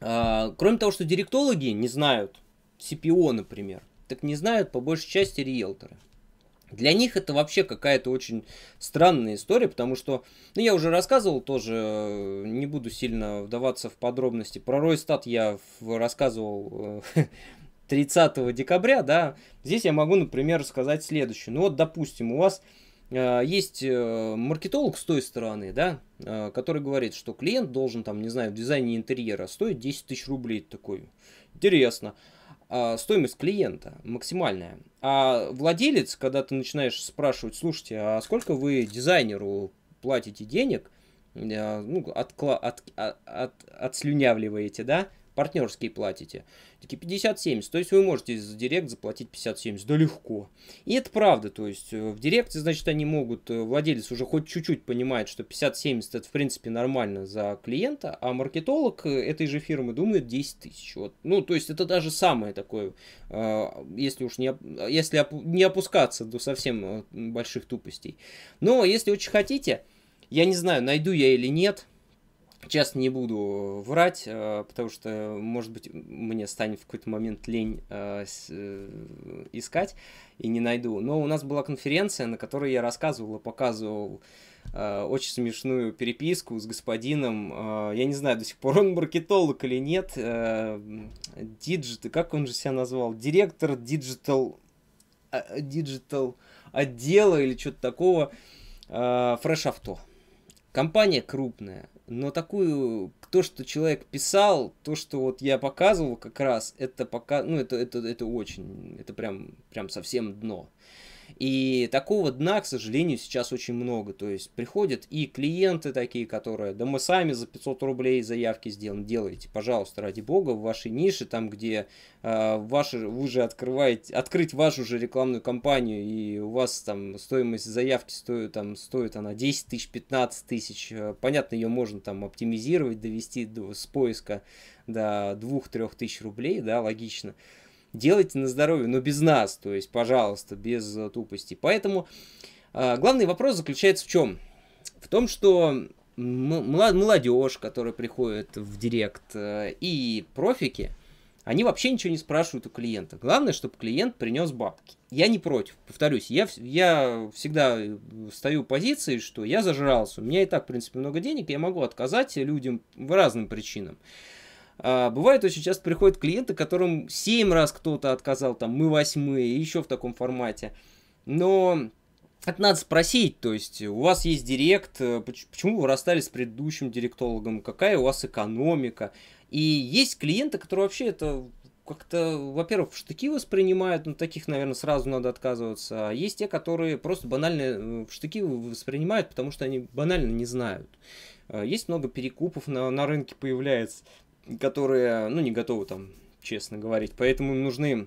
А, кроме того, что директологи не знают CPO, например, так не знают по большей части риэлторы. Для них это вообще какая-то очень странная история, потому что, ну, я уже рассказывал тоже, э, не буду сильно вдаваться в подробности. Про Ройстат я рассказывал 30 э, декабря, да. Здесь я могу, например, сказать следующее. Ну вот, допустим, у вас Э, есть э, маркетолог с той стороны, да, э, который говорит, что клиент должен, там, не знаю, в дизайне интерьера стоить 10 тысяч рублей такой. Интересно. А, стоимость клиента максимальная. А владелец, когда ты начинаешь спрашивать, слушайте, а сколько вы дизайнеру платите денег, ну, откла- от, от, а, от, отслюнявливаете, да, партнерские платите. Такие 50-70, то есть вы можете за директ заплатить 50-70, да легко. И это правда, то есть э, в директе, значит, они могут, э, владелец уже хоть чуть-чуть понимает, что 50-70 это в принципе нормально за клиента, а маркетолог э, этой же фирмы думает 10 тысяч. Вот. Ну, то есть это даже самое такое, если уж не, если не опускаться до совсем больших тупостей. Но если очень хотите, я не знаю, найду я или нет, Сейчас не буду э, врать, э, потому что, может быть, мне станет в какой-то момент лень э, искать и не найду. Но у нас была конференция, на которой я рассказывал и показывал очень смешную переписку с господином, я не знаю до сих пор, он маркетолог или нет, диджит, как он же себя назвал, директор диджитал, диджитал отдела или что-то такого, Fresh Компания крупная, но такую, то, что человек писал, то, что вот я показывал как раз, это пока, ну, это, это, это очень, это прям, прям совсем дно. И такого дна, к сожалению, сейчас очень много. То есть приходят и клиенты такие, которые, да мы сами за 500 рублей заявки сделаем, делайте, пожалуйста, ради бога, в вашей нише, там, где э, ваши, вы же открываете, открыть вашу же рекламную кампанию, и у вас там стоимость заявки стоит, там, стоит она 10 тысяч, 15 тысяч. Э, понятно, ее можно там оптимизировать, довести до, с поиска до 2-3 тысяч рублей, да, логично делайте на здоровье, но без нас, то есть, пожалуйста, без э, тупости. Поэтому э, главный вопрос заключается в чем? В том, что молодежь, которая приходит в директ, э, и профики, они вообще ничего не спрашивают у клиента. Главное, чтобы клиент принес бабки. Я не против, повторюсь, я, я всегда стою в позиции, что я зажрался, у меня и так, в принципе, много денег, я могу отказать людям по разным причинам. А, бывает очень часто приходят клиенты, которым 7 раз кто-то отказал, там, мы восьмые, еще в таком формате. Но это надо спросить, то есть у вас есть директ, э, почему вы расстались с предыдущим директологом, какая у вас экономика. И есть клиенты, которые вообще это как-то, во-первых, в штыки воспринимают, ну, таких, наверное, сразу надо отказываться. А есть те, которые просто банально э, в штыки воспринимают, потому что они банально не знают. Э, есть много перекупов на, на рынке появляется которые, ну, не готовы там, честно говорить. Поэтому им нужны...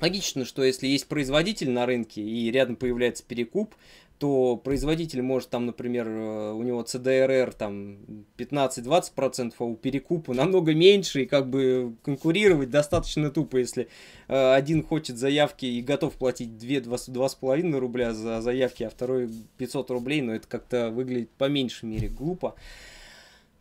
Логично, что если есть производитель на рынке и рядом появляется перекуп, то производитель может там, например, э, у него CDRR там 15-20%, а у перекупа намного меньше, и как бы конкурировать достаточно тупо, если э, один хочет заявки и готов платить 2-2,5 рубля за заявки, а второй 500 рублей, но это как-то выглядит по меньшей мере глупо.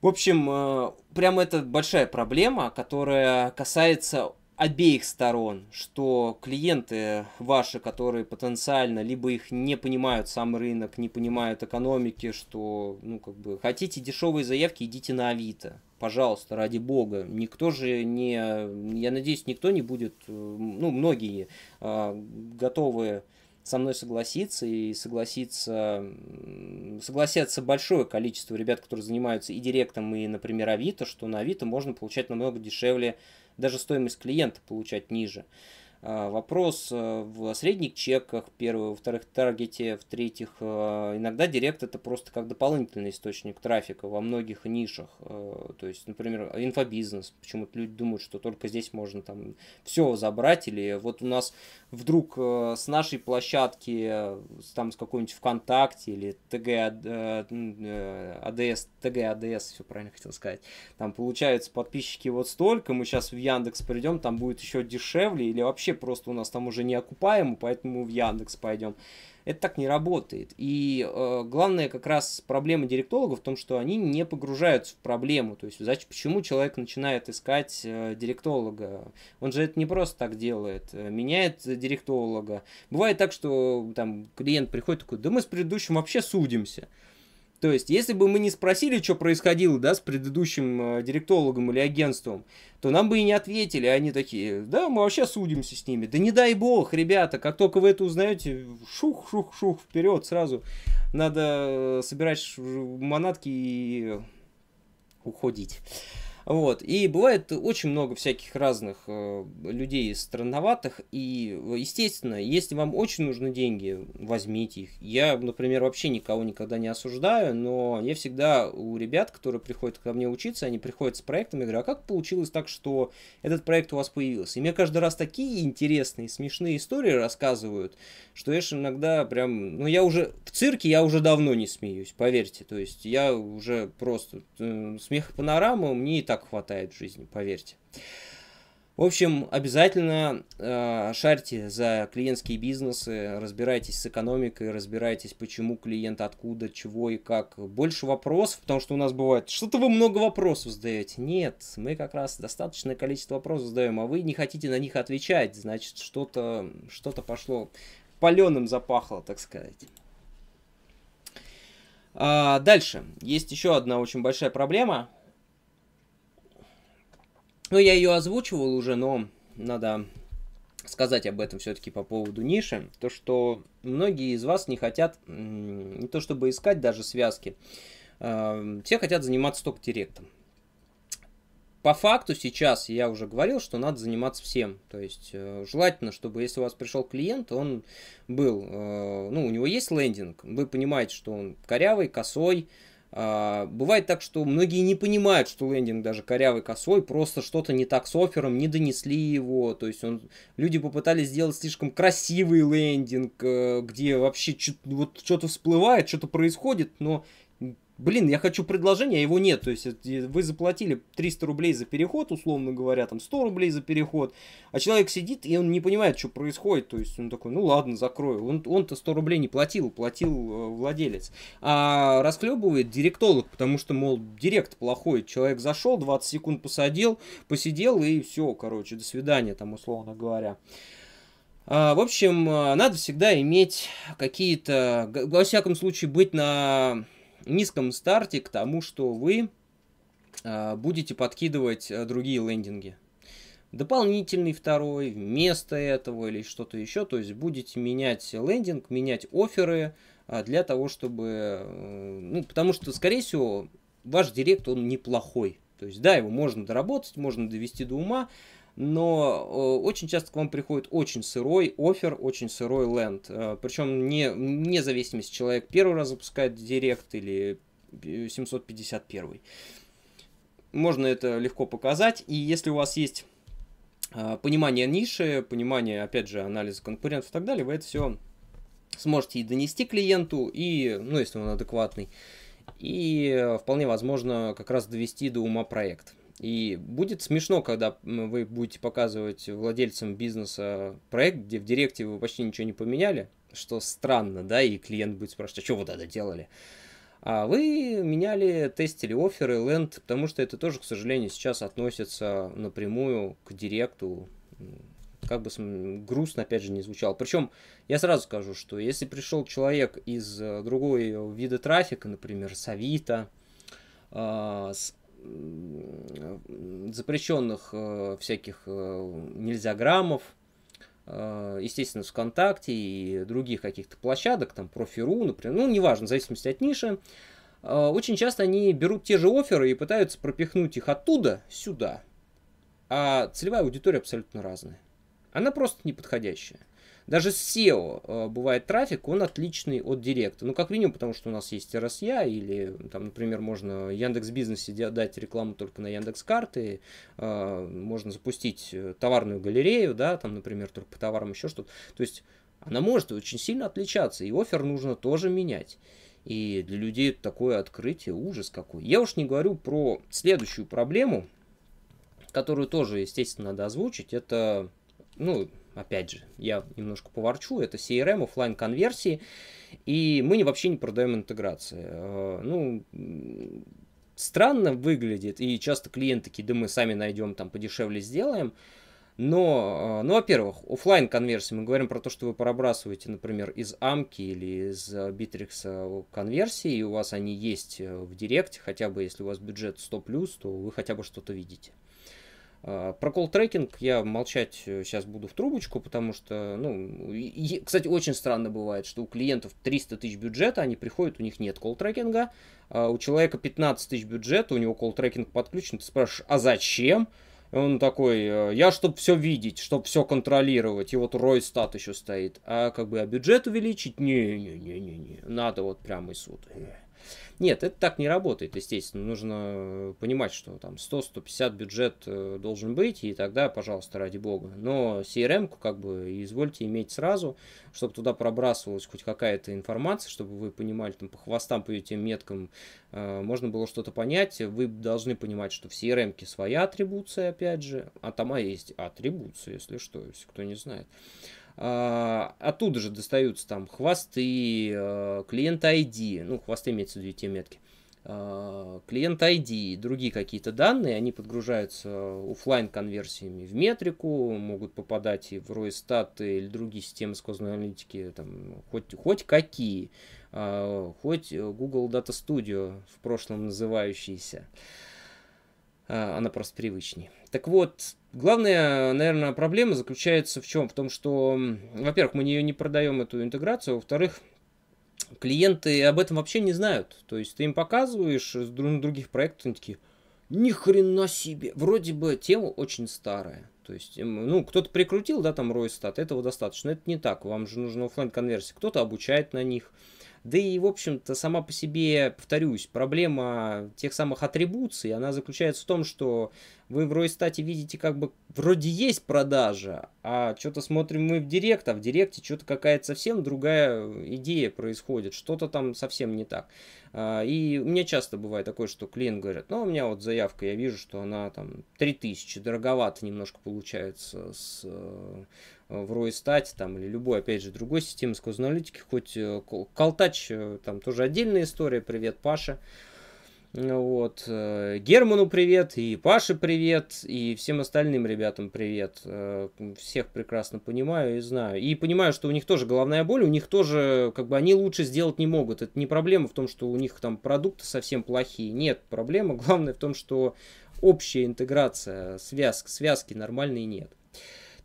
В общем, э, прям это большая проблема, которая касается обеих сторон, что клиенты ваши, которые потенциально либо их не понимают сам рынок, не понимают экономики, что, ну, как бы, хотите дешевые заявки, идите на Авито. Пожалуйста, ради бога. Никто же не, я надеюсь, никто не будет, э, ну, многие э, готовы со мной согласится, и согласится, согласятся большое количество ребят, которые занимаются и директом, и, например, Авито, что на Авито можно получать намного дешевле, даже стоимость клиента получать ниже. А, вопрос э, в средних чеках, первый, во-вторых, таргете, в-третьих, а, иногда директ это просто как дополнительный источник трафика во многих нишах. Э, то есть, например, инфобизнес. Почему-то люди думают, что только здесь можно там все забрать, или вот у нас вдруг э, с нашей площадки, там с какой-нибудь ВКонтакте или ТГ АДС, ТГ АДС, все правильно хотел сказать, там получается подписчики вот столько, мы сейчас в Яндекс придем, там будет еще дешевле, или вообще просто у нас там уже не окупаемо, поэтому в Яндекс пойдем. Это так не работает. И э, главная как раз проблема директологов в том, что они не погружаются в проблему. То есть, значит, почему человек начинает искать э, директолога? Он же это не просто так делает. Э, меняет директолога. Бывает так, что там клиент приходит такой, да мы с предыдущим вообще судимся. То есть, если бы мы не спросили, что происходило, да, с предыдущим э, директологом или агентством, то нам бы и не ответили. Они такие, да, мы вообще судимся с ними. Да не дай бог, ребята, как только вы это узнаете, шух, шух, шух, вперед сразу. Надо э, собирать манатки и уходить. Вот. И бывает очень много всяких разных э, людей странноватых. И, естественно, если вам очень нужны деньги, возьмите их. Я, например, вообще никого никогда не осуждаю, но я всегда у ребят, которые приходят ко мне учиться, они приходят с проектом, я говорю, а как получилось так, что этот проект у вас появился? И мне каждый раз такие интересные, смешные истории рассказывают, что я же иногда прям... Ну, я уже... В цирке я уже давно не смеюсь, поверьте. То есть я уже просто... Э, смех панорама мне и так так хватает в жизни, поверьте. В общем, обязательно э, шарьте за клиентские бизнесы, разбирайтесь с экономикой, разбирайтесь, почему клиент, откуда, чего и как. Больше вопросов, потому что у нас бывает, что-то вы много вопросов задаете. Нет, мы как раз достаточное количество вопросов задаем, а вы не хотите на них отвечать, значит, что-то что пошло, паленым запахло, так сказать. А, дальше. Есть еще одна очень большая проблема ну, я ее озвучивал уже, но надо сказать об этом все-таки по поводу ниши, то что многие из вас не хотят, не то чтобы искать даже связки, эм, все хотят заниматься только директом. По факту сейчас я уже говорил, что надо заниматься всем. То есть э, желательно, чтобы если у вас пришел клиент, он был, э, ну, у него есть лендинг, вы понимаете, что он корявый, косой, а, бывает так, что многие не понимают, что лендинг даже корявый косой, просто что-то не так с оффером, не донесли его. То есть он, люди попытались сделать слишком красивый лендинг, э, где вообще вот что-то всплывает, что-то происходит, но блин, я хочу предложение, а его нет. То есть э, вы заплатили 300 рублей за переход, условно говоря, там 100 рублей за переход, а человек сидит и он не понимает, что происходит. То есть он такой, ну ладно, закрою. Он, он-то 100 рублей не платил, платил э, владелец. А расхлебывает директолог, потому что, мол, директ плохой. Человек зашел, 20 секунд посадил, посидел и все, короче, до свидания, там, условно говоря. А, в общем, э, надо всегда иметь какие-то, во всяком случае, быть на низком старте к тому, что вы а, будете подкидывать э, другие лендинги. Дополнительный второй, вместо этого или что-то еще. То есть будете менять лендинг, менять оферы а, для того, чтобы... Э, ну, потому что, скорее всего, ваш директ, он неплохой. То есть, да, его можно доработать, можно довести до ума, но э, очень часто к вам приходит очень сырой офер, очень сырой ленд. Э, Причем не, не зависимость, человек первый раз запускает директ или 751. Э, Можно это легко показать, и если у вас есть понимание ниши, понимание, опять же, анализа конкурентов и так далее, вы это все сможете и донести клиенту, и, ну, если он адекватный, и вполне возможно как раз довести до ума проект. И будет смешно, когда вы будете показывать владельцам бизнеса проект, где в директе вы почти ничего не поменяли, что странно, да, и клиент будет спрашивать, а что вы тогда делали? А вы меняли, тестили оферы, ленд, потому что это тоже, к сожалению, сейчас относится напрямую к директу, как бы грустно, опять же, не звучало. Причем, я сразу скажу, что если пришел человек из э, другого вида трафика, например, с Авито, а, с запрещенных э, всяких э, нельзя граммов, э, естественно, ВКонтакте и других каких-то площадок, там, Профиру, например, ну, неважно, в зависимости от ниши, очень часто они берут те же оферы и пытаются пропихнуть их оттуда сюда. А целевая аудитория абсолютно разная. Она просто неподходящая. Даже с SEO э, бывает трафик, он отличный от директа. Ну, как минимум, потому что у нас есть RSIA или, там, например, можно Яндекс Бизнесе дать рекламу только на Яндекс Карты, э, можно запустить э, товарную галерею, да, там, например, только по товарам еще что-то. То есть она может очень сильно отличаться, и офер нужно тоже менять. И для людей такое открытие ужас какой. Я уж не говорю про следующую проблему, которую тоже, естественно, надо озвучить. Это, ну, опять же, я немножко поворчу, это CRM, офлайн конверсии, и мы вообще не продаем интеграции. Э, ну, странно выглядит, и часто клиенты такие, да мы сами найдем, там подешевле сделаем. Но, э, ну, во-первых, офлайн конверсии мы говорим про то, что вы пробрасываете, например, из Амки или из э, Bittrex конверсии, и у вас они есть в Директе, хотя бы если у вас бюджет 100+, то вы хотя бы что-то видите. А, про кол трекинг я молчать сейчас э, буду в трубочку, потому что, ну, и, кстати, очень странно бывает, что у клиентов 300 тысяч бюджета, они приходят, у них нет кол трекинга а у человека 15 тысяч бюджета, у него кол трекинг подключен, ты спрашиваешь, а зачем? И он такой, э, я чтобы все видеть, чтобы все контролировать, и вот рой стат еще стоит, а как бы а бюджет увеличить? Не-не-не-не, не, надо вот прямо и суд. Нет, это так не работает, естественно. Нужно э, понимать, что там 100-150 бюджет э, должен быть, и тогда, пожалуйста, ради бога. Но CRM, ку как бы, извольте иметь сразу, чтобы туда пробрасывалась хоть какая-то информация, чтобы вы понимали, там, по хвостам, по ее меткам, э, можно было что-то понять. Вы должны понимать, что в CRM своя атрибуция, опять же, а там а есть атрибуция, если что, если кто не знает. А, оттуда же достаются там хвосты, э, клиент ID, ну, хвосты имеются в виду те метки, а, клиент ID и другие какие-то данные, они подгружаются офлайн конверсиями в метрику, могут попадать и в Ройстат или другие системы сквозной аналитики, там, хоть, хоть какие, а, хоть Google Data Studio в прошлом называющийся, она просто привычнее. Так вот, Главная, наверное, проблема заключается в чем? В том, что, во-первых, мы ее не продаем, эту интеграцию, а во-вторых, клиенты об этом вообще не знают. То есть ты им показываешь с других проектов, они такие, ни хрена себе, вроде бы тема очень старая. То есть, ну, кто-то прикрутил, да, там, Ройстат, этого достаточно. Это не так, вам же нужна офлайн конверсия Кто-то обучает на них, да и, в общем-то, сама по себе, повторюсь, проблема тех самых атрибуций, она заключается в том, что вы в Ройстате видите, как бы вроде есть продажа, а что-то смотрим мы в Директ, а в Директе что-то какая-то совсем другая идея происходит, что-то там совсем не так. А, и у меня часто бывает такое, что клиент говорит, ну, у меня вот заявка, я вижу, что она там 3000, дороговато немножко получается с э, Э, в Ройстате там или любой, опять же, другой системы сквозной аналитики, хоть э, Колтач, э, там тоже отдельная история, привет, Паша. Вот. Герману привет, и Паше привет, и всем остальным ребятам привет. Всех прекрасно понимаю и знаю. И понимаю, что у них тоже головная боль, у них тоже, как бы, они лучше сделать не могут. Это не проблема в том, что у них там продукты совсем плохие. Нет, проблема главная в том, что общая интеграция, связка, связки нормальной нет.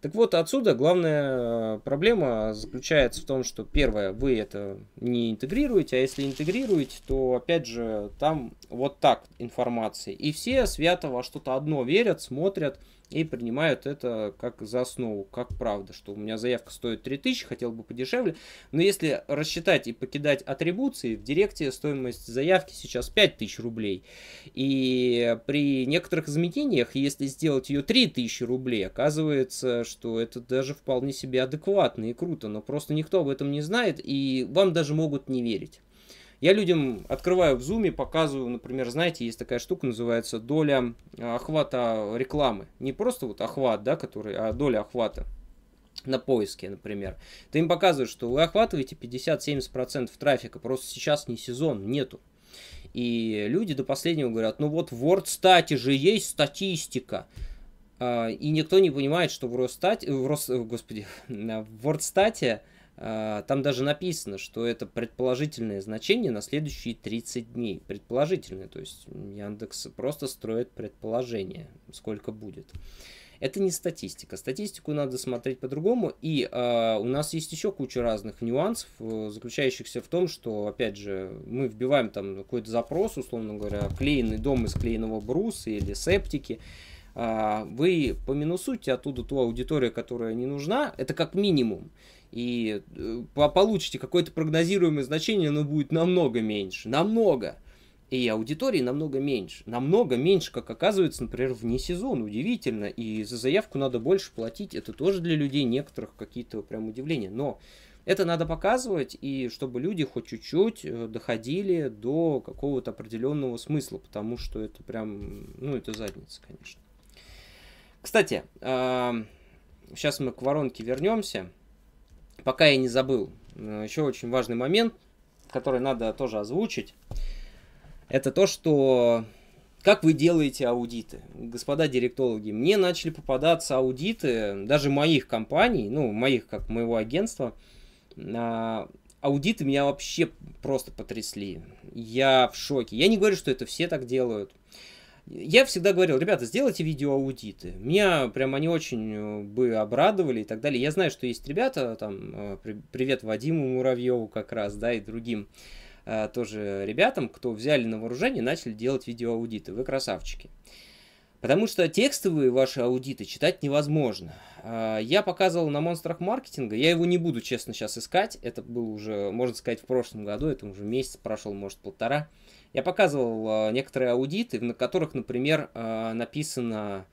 Так вот, отсюда главная э, проблема заключается в том, что первое, вы это не интегрируете, а если интегрируете, то опять же там вот так информации. И все свято во что-то одно верят, смотрят, и принимают это как за основу, как правда, что у меня заявка стоит 3000, хотел бы подешевле. Но если рассчитать и покидать атрибуции, в директе стоимость заявки сейчас 5000 рублей. И при некоторых изменениях, если сделать ее 3000 рублей, оказывается, что это даже вполне себе адекватно и круто, но просто никто об этом не знает, и вам даже могут не верить. Я людям открываю в зуме, показываю, например, знаете, есть такая штука, называется доля а, охвата рекламы. Не просто вот охват, да, который, а доля охвата на поиске, например. Ты им показываешь, что вы охватываете 50-70% трафика, просто сейчас не сезон, нету. И люди до последнего говорят, ну вот в WordStat же есть статистика. А, и никто не понимает, что в Росстате, в Рос, господи, в WordStat а, там даже написано, что это предположительное значение на следующие 30 дней. Предположительное, то есть Яндекс просто строит предположение, сколько будет. Это не статистика. Статистику надо смотреть по-другому. И э, у нас есть еще куча разных нюансов, э, заключающихся в том, что, опять же, мы вбиваем там какой-то запрос, условно говоря, клеенный дом из клееного бруса или септики. А, вы поминусуете оттуда ту аудиторию, которая не нужна, это как минимум, и э, получите какое-то прогнозируемое значение, оно будет намного меньше, намного, и аудитории намного меньше. Намного меньше, как оказывается, например, вне сезона. Удивительно. И за заявку надо больше платить. Это тоже для людей некоторых какие-то прям удивления. Но это надо показывать, и чтобы люди хоть чуть-чуть э, доходили до какого-то определенного смысла, потому что это прям, ну, это задница, конечно. Кстати, сейчас эм, мы к воронке вернемся. Пока я не забыл, э, еще очень важный момент, который надо тоже озвучить. Это то, что как вы делаете аудиты? Господа директологи, мне начали попадаться аудиты даже моих компаний, ну, моих, как моего агентства. А, аудиты меня вообще просто потрясли. Я в шоке. Я не говорю, что это все так делают. Я всегда говорил, ребята, сделайте видеоаудиты. Меня прям они очень э, бы обрадовали и так далее. Я знаю, что есть ребята, там, э, привет Вадиму Муравьеву как раз, да, и другим э, тоже ребятам, кто взяли на вооружение, начали делать видеоаудиты. Вы красавчики. Потому что текстовые ваши аудиты читать невозможно. Я показывал на монстрах маркетинга, я его не буду, честно, сейчас искать. Это было уже, можно сказать, в прошлом году, это уже месяц прошел, может, полтора. Я показывал э, некоторые аудиты, на которых, например, э, написано,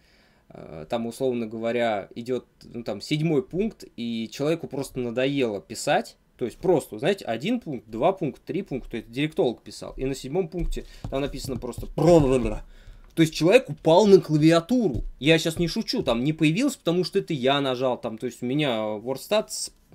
э, там, условно говоря, идет ну, там, седьмой пункт, и человеку просто надоело писать, то есть просто, знаете, один пункт, два пункта, три пункта, это директолог писал. И на седьмом пункте там написано просто то есть человек упал на клавиатуру. Я сейчас не шучу, там не появилось, потому что это я нажал там. То есть у меня Wordstat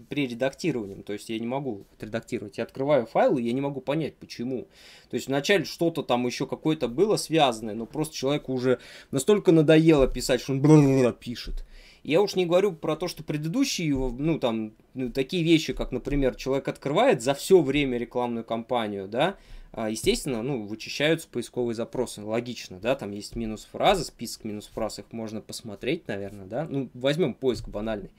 при редактировании. То есть я не могу отредактировать. Я открываю файл и я не могу понять, почему. То есть вначале что-то там еще какое-то было связанное, но просто человеку уже настолько надоело писать, что он пишет. Я уж не говорю про то, что предыдущие, ну, там, ну, такие вещи, как, например, человек открывает за все время рекламную кампанию, да, а, естественно, ну, вычищаются поисковые запросы, логично, да, там есть минус фразы, список минус фраз, их можно посмотреть, наверное, да, ну, возьмем поиск банальный.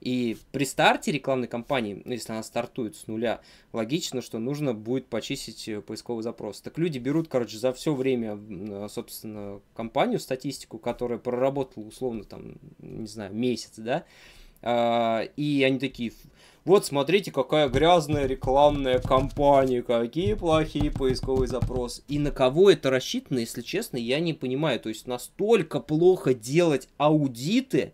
И при старте рекламной кампании, ну, если она стартует с нуля, логично, что нужно будет почистить э, поисковый запрос. Так люди берут, короче, за все время, э, собственно, компанию, статистику, которая проработала условно там, не знаю, месяц, да, а, и они такие, вот смотрите, какая грязная рекламная кампания, какие плохие поисковые запросы. И на кого это рассчитано, если честно, я не понимаю. То есть настолько плохо делать аудиты,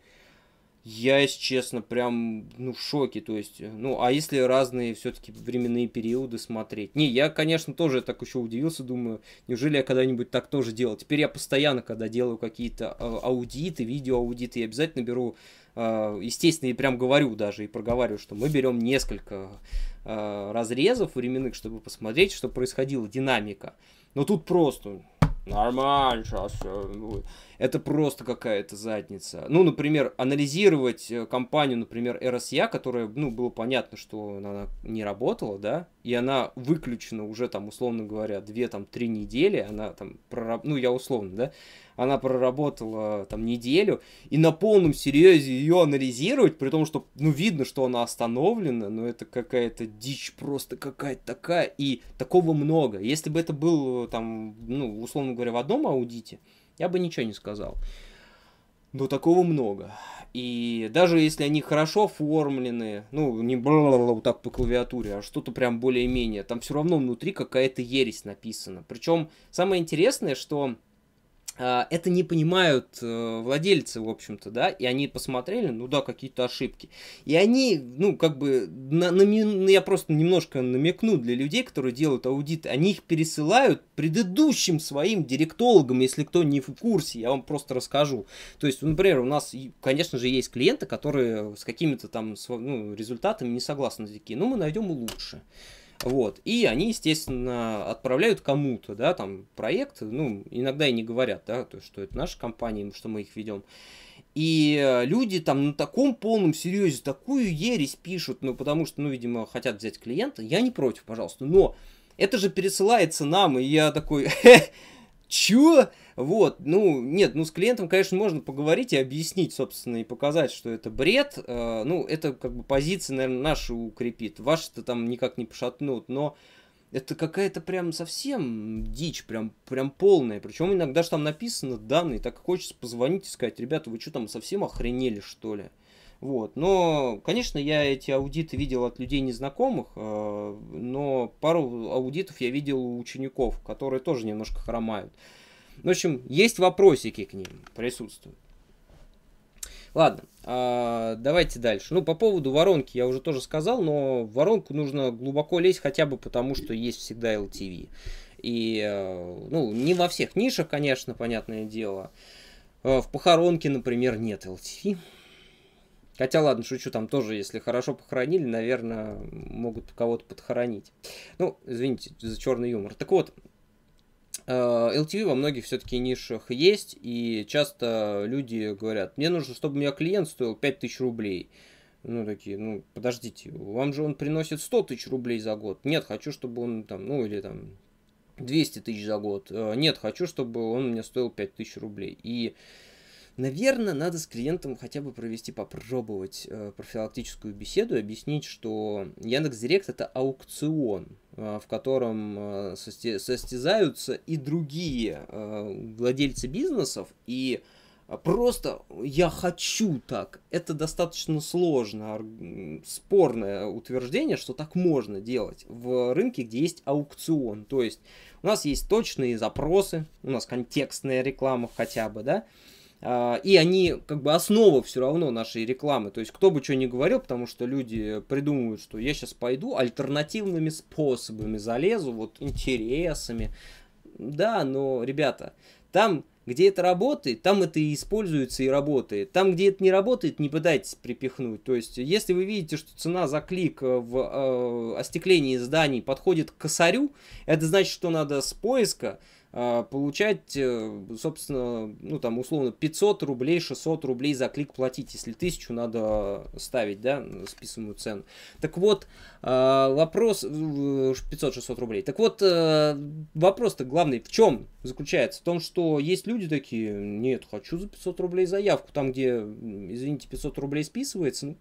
я, если честно, прям ну, в шоке. То есть, ну, а если разные все-таки временные периоды смотреть? Не, я, конечно, тоже так еще удивился, думаю, неужели я когда-нибудь так тоже делал? Теперь я постоянно, когда делаю какие-то а, аудиты, видеоаудиты, я обязательно беру, а, естественно, и прям говорю даже, и проговариваю, что мы берем несколько а, разрезов временных, чтобы посмотреть, что происходило, динамика. Но тут просто нормально сейчас все будет это просто какая-то задница. Ну, например, анализировать э, компанию, например, RSA, которая, ну, было понятно, что она не работала, да, и она выключена уже там, условно говоря, 2-3 недели, она там, прораб... ну, я условно, да, она проработала там неделю, и на полном серьезе ее анализировать, при том, что, ну, видно, что она остановлена, но это какая-то дичь просто какая-то такая, и такого много. Если бы это был э, там, ну, условно говоря, в одном аудите, я бы ничего не сказал. Но такого много. И даже если они хорошо оформлены, ну, не вот так по клавиатуре, а что-то прям более-менее, там все равно внутри какая-то ересь написана. Причем самое интересное, что а, это не понимают э, владельцы, в общем-то, да, и они посмотрели, ну да, какие-то ошибки. И они, ну, как бы, на, на, ну, я просто немножко намекну для людей, которые делают аудиты, они их пересылают предыдущим своим директологам, если кто не в курсе, я вам просто расскажу. То есть, например, у нас, конечно же, есть клиенты, которые с какими-то там ну, результатами не согласны такие, но мы найдем лучше. Вот. И они, естественно, отправляют кому-то, да, там, проект, ну, иногда и не говорят, да, то, что это наша компания, что мы их ведем. И э, люди там на таком полном серьезе такую ересь пишут, ну, потому что, ну, видимо, хотят взять клиента. Я не против, пожалуйста, но это же пересылается нам, и я такой, чё? Вот, ну, нет, ну, с клиентом, конечно, можно поговорить и объяснить, собственно, и показать, что это бред. Э, ну, это, как бы, позиция, наверное, наша укрепит. Ваши-то там никак не пошатнут, но это какая-то прям совсем дичь, прям, прям полная. Причем иногда же там написано данные, так хочется позвонить и сказать, ребята, вы что там совсем охренели, что ли? Вот. Но, конечно, я эти аудиты видел от людей незнакомых, э, но пару аудитов я видел у учеников, которые тоже немножко хромают. В общем, есть вопросики к ним присутствуют. Ладно, а, давайте дальше. Ну, по поводу воронки я уже тоже сказал, но в воронку нужно глубоко лезть хотя бы потому, что есть всегда LTV. И, э, ну, не во всех нишах, конечно, понятное дело. Э, в похоронке, например, нет LTV. Хотя, ладно, шучу, там тоже, если хорошо похоронили, наверное, могут кого-то подхоронить. Ну, извините за черный юмор. Так вот, LTV э, во многих все-таки нишах есть, и часто люди говорят, мне нужно, чтобы у меня клиент стоил 5000 рублей. Ну, такие, ну, подождите, вам же он приносит 100 тысяч рублей за год. Нет, хочу, чтобы он там, ну, или там 200 тысяч за год. Э, нет, хочу, чтобы он мне стоил 5000 рублей. И Наверное, надо с клиентом хотя бы провести, попробовать э, профилактическую беседу и объяснить, что Яндекс Директ это аукцион, э, в котором э, состязаются и другие э, владельцы бизнесов, и Просто я хочу так. Это достаточно сложно, спорное утверждение, что так можно делать в рынке, где есть аукцион. То есть у нас есть точные запросы, у нас контекстная реклама хотя бы, да, а, и они как бы основа все равно нашей рекламы. То есть кто бы что ни говорил, потому что люди придумывают, что я сейчас пойду альтернативными способами залезу, вот интересами. Да, но, ребята, там, где это работает, там это и используется и работает. Там, где это не работает, не пытайтесь припихнуть. То есть, если вы видите, что цена за клик э, в э, остеклении зданий подходит к косарю, это значит, что надо с поиска а, получать, э, собственно, ну там условно 500 рублей, 600 рублей за клик платить, если тысячу надо ставить, да, списанную цену. Так вот, а, вопрос 500-600 э, рублей. Так вот, э, вопрос-то главный в чем заключается? В том, что есть люди такие, нет, хочу за 500 рублей заявку, там где, извините, 500 рублей списывается, ну,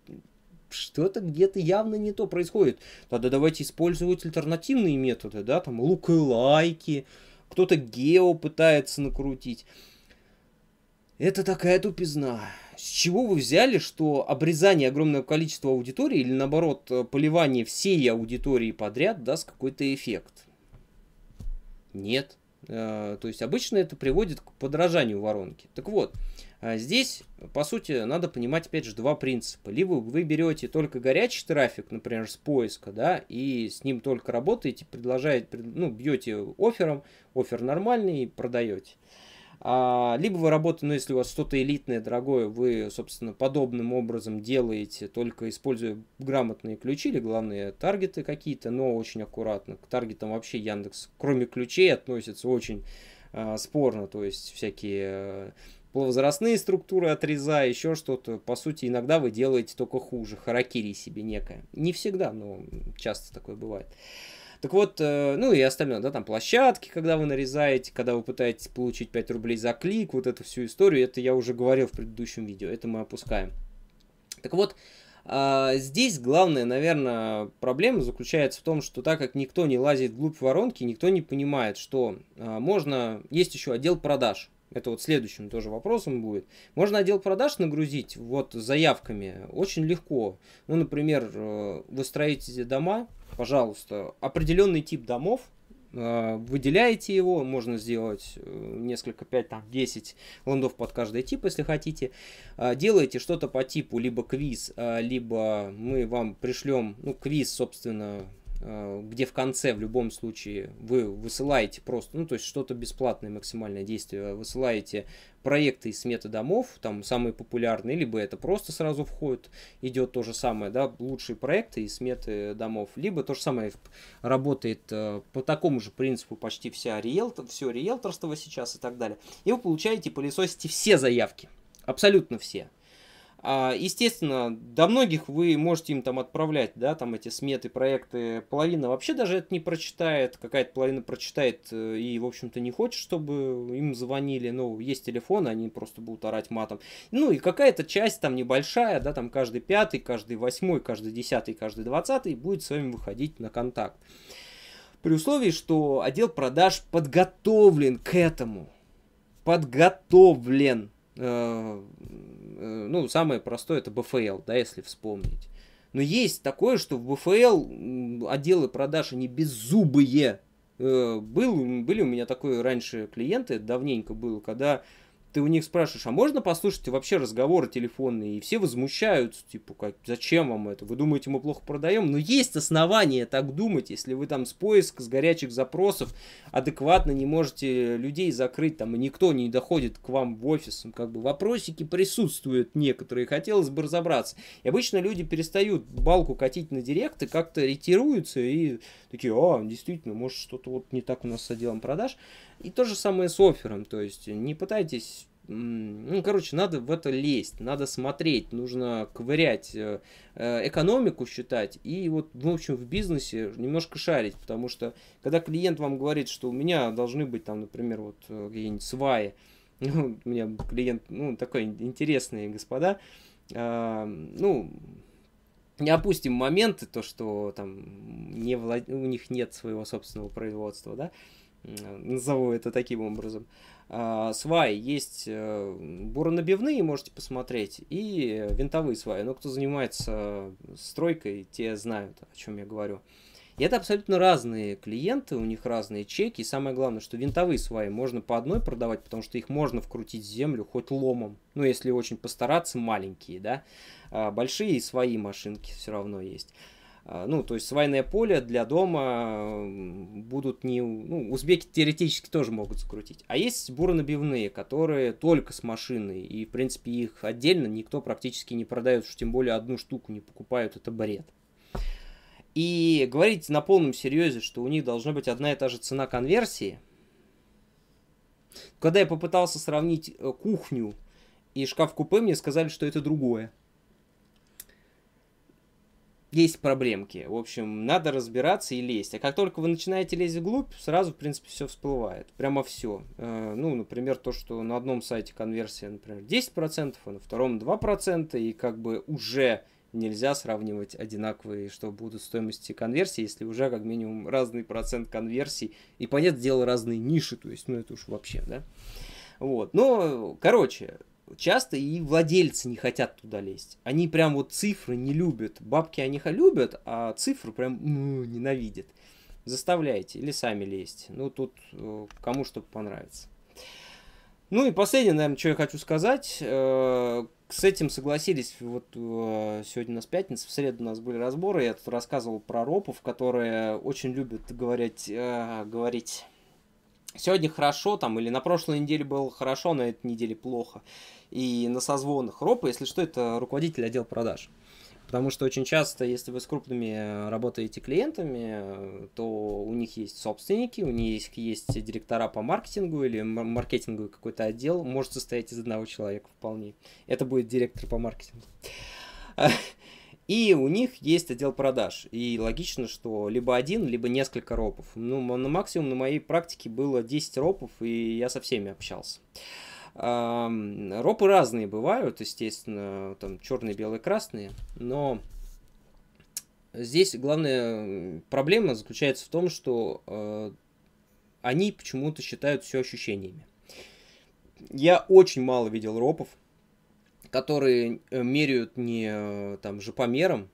что-то где-то явно не то происходит. Тогда давайте использовать альтернативные методы, да, там лук и лайки, кто-то гео пытается накрутить. Это такая тупизна. С чего вы взяли, что обрезание огромного количества аудитории или наоборот э, поливание всей аудитории подряд даст какой-то эффект? Нет. Э, то есть обычно это приводит к подражанию воронки. Так вот, а здесь, по сути, надо понимать, опять же, два принципа. Либо вы берете только горячий трафик, например, с поиска, да, и с ним только работаете, предложаете, ну, бьете офером, офер нормальный и продаете. А, либо вы работаете, ну, если у вас что-то элитное, дорогое, вы, собственно, подобным образом делаете, только используя грамотные ключи или главные таргеты какие-то, но очень аккуратно. К таргетам вообще Яндекс, кроме ключей, относится очень а, спорно, то есть всякие возрастные структуры отрезая, еще что-то. По сути, иногда вы делаете только хуже, харакири себе некое. Не всегда, но часто такое бывает. Так вот, э, ну и остальное, да, там площадки, когда вы нарезаете, когда вы пытаетесь получить 5 рублей за клик, вот эту всю историю, это я уже говорил в предыдущем видео, это мы опускаем. Так вот, э, здесь главная, наверное, проблема заключается в том, что так как никто не лазит вглубь воронки, никто не понимает, что э, можно... Есть еще отдел продаж, это вот следующим тоже вопросом будет. Можно отдел продаж нагрузить вот заявками очень легко. Ну, например, э, вы строите дома, пожалуйста, определенный тип домов, э, выделяете его, можно сделать э, несколько, 5, там, 10 ландов под каждый тип, если хотите. Делаете что-то по типу либо квиз, либо мы вам пришлем, ну, квиз, собственно, Э, где в конце в любом случае вы высылаете просто, ну то есть что-то бесплатное максимальное действие, э, высылаете проекты и сметы домов, там самые популярные, либо это просто сразу входит, идет то же самое, да, лучшие проекты и сметы домов, либо то же самое работает э, по такому же принципу почти вся риэлтор, все риэлторство сейчас и так далее. И вы получаете, пылесосите все заявки, абсолютно все а, Естественно, до многих вы можете им там отправлять, да, там эти сметы, проекты. Половина вообще даже это не прочитает, какая-то половина прочитает э, и, в общем-то, не хочет, чтобы им звонили. Ну, есть телефоны, они просто будут орать матом. Ну, и какая-то часть там небольшая, да, там каждый пятый, каждый восьмой, каждый десятый, каждый двадцатый будет с вами выходить на контакт. При условии, что отдел продаж подготовлен к этому. Подготовлен Э, э, ну, самое простое это БФЛ, да, если вспомнить. Но есть такое, что в БФЛ отделы продаж, они беззубые. Э, был, были у меня такое раньше клиенты, давненько было, когда ты у них спрашиваешь, а можно послушать вообще разговоры телефонные? И все возмущаются, типа, как, зачем вам это? Вы думаете, мы плохо продаем? Но есть основания так думать, если вы там с поиска, с горячих запросов адекватно не можете людей закрыть, там, и никто не доходит к вам в офис. Как бы вопросики присутствуют некоторые, хотелось бы разобраться. И обычно люди перестают балку катить на директ и как-то ретируются и такие, а, действительно, может, что-то вот не так у нас с отделом продаж. И то же самое с оффером, то есть не пытайтесь ну, короче, надо в это лезть, надо смотреть, нужно ковырять, э, э, экономику считать и вот, в общем, в бизнесе немножко шарить, потому что, когда клиент вам говорит, что у меня должны быть там, например, вот какие-нибудь э, сваи, ну, у меня клиент, ну, такой интересный, господа, а, ну, не опустим моменты, то, что там не влад... у них нет своего собственного производства, да, назову это таким образом, а, а, сваи есть э, буронабивные, можете посмотреть, и винтовые сваи. Но кто занимается стройкой, те знают, о чем я говорю. И это абсолютно разные клиенты, у них разные чеки. И самое главное, что винтовые сваи можно по одной продавать, потому что их можно вкрутить в землю хоть ломом. Ну, если очень постараться, маленькие, да. А большие свои машинки все равно есть. А, ну, то есть свайное поле для дома будут не... Ну, узбеки теоретически тоже могут закрутить. А есть буронабивные, которые только с машиной, и, в принципе, их отдельно никто практически не продает, что тем более одну штуку не покупают, это бред. И говорить на полном серьезе, что у них должна быть одна и та же цена конверсии, когда я попытался сравнить э, кухню и шкаф-купе, мне сказали, что это другое есть проблемки. В общем, надо разбираться и лезть. А как только вы начинаете лезть вглубь, сразу, в принципе, все всплывает. Прямо все. Э, ну, например, то, что на одном сайте конверсия, например, 10%, а на втором 2%, и как бы уже нельзя сравнивать одинаковые, что будут стоимости конверсии, если уже как минимум разный процент конверсий. И, понятное дело, разные ниши, то есть, ну, это уж вообще, да. Вот. Но, короче, часто и владельцы не хотят туда лезть. Они прям вот цифры не любят. Бабки они любят, а цифры прям ну, ненавидят. Заставляйте или сами лезьте. Ну, тут э, кому что понравится. Ну и последнее, наверное, что я хочу сказать. Э, с этим согласились, вот э, сегодня у нас пятница, в среду у нас были разборы, я тут рассказывал про ропов, которые очень любят говорить, говорить сегодня хорошо, там, или на прошлой неделе было хорошо, а на этой неделе плохо. И на созвонах. Ропа, если что, это руководитель отдела продаж. Потому что очень часто, если вы с крупными э, работаете клиентами, э, то у них есть собственники, у них есть директора по маркетингу или маркетинговый какой-то отдел, может состоять из одного человека вполне. Это будет директор по маркетингу. И у них есть отдел продаж. И логично, что либо один, либо несколько ропов. Ну, на максимум на моей практике было 10 ропов, и я со всеми общался. Ропы разные бывают, естественно, там черные, белые, красные, но здесь главная проблема заключается в том, что э, они почему-то считают все ощущениями. Я очень мало видел ропов, которые э, меряют не э, там же по мерам,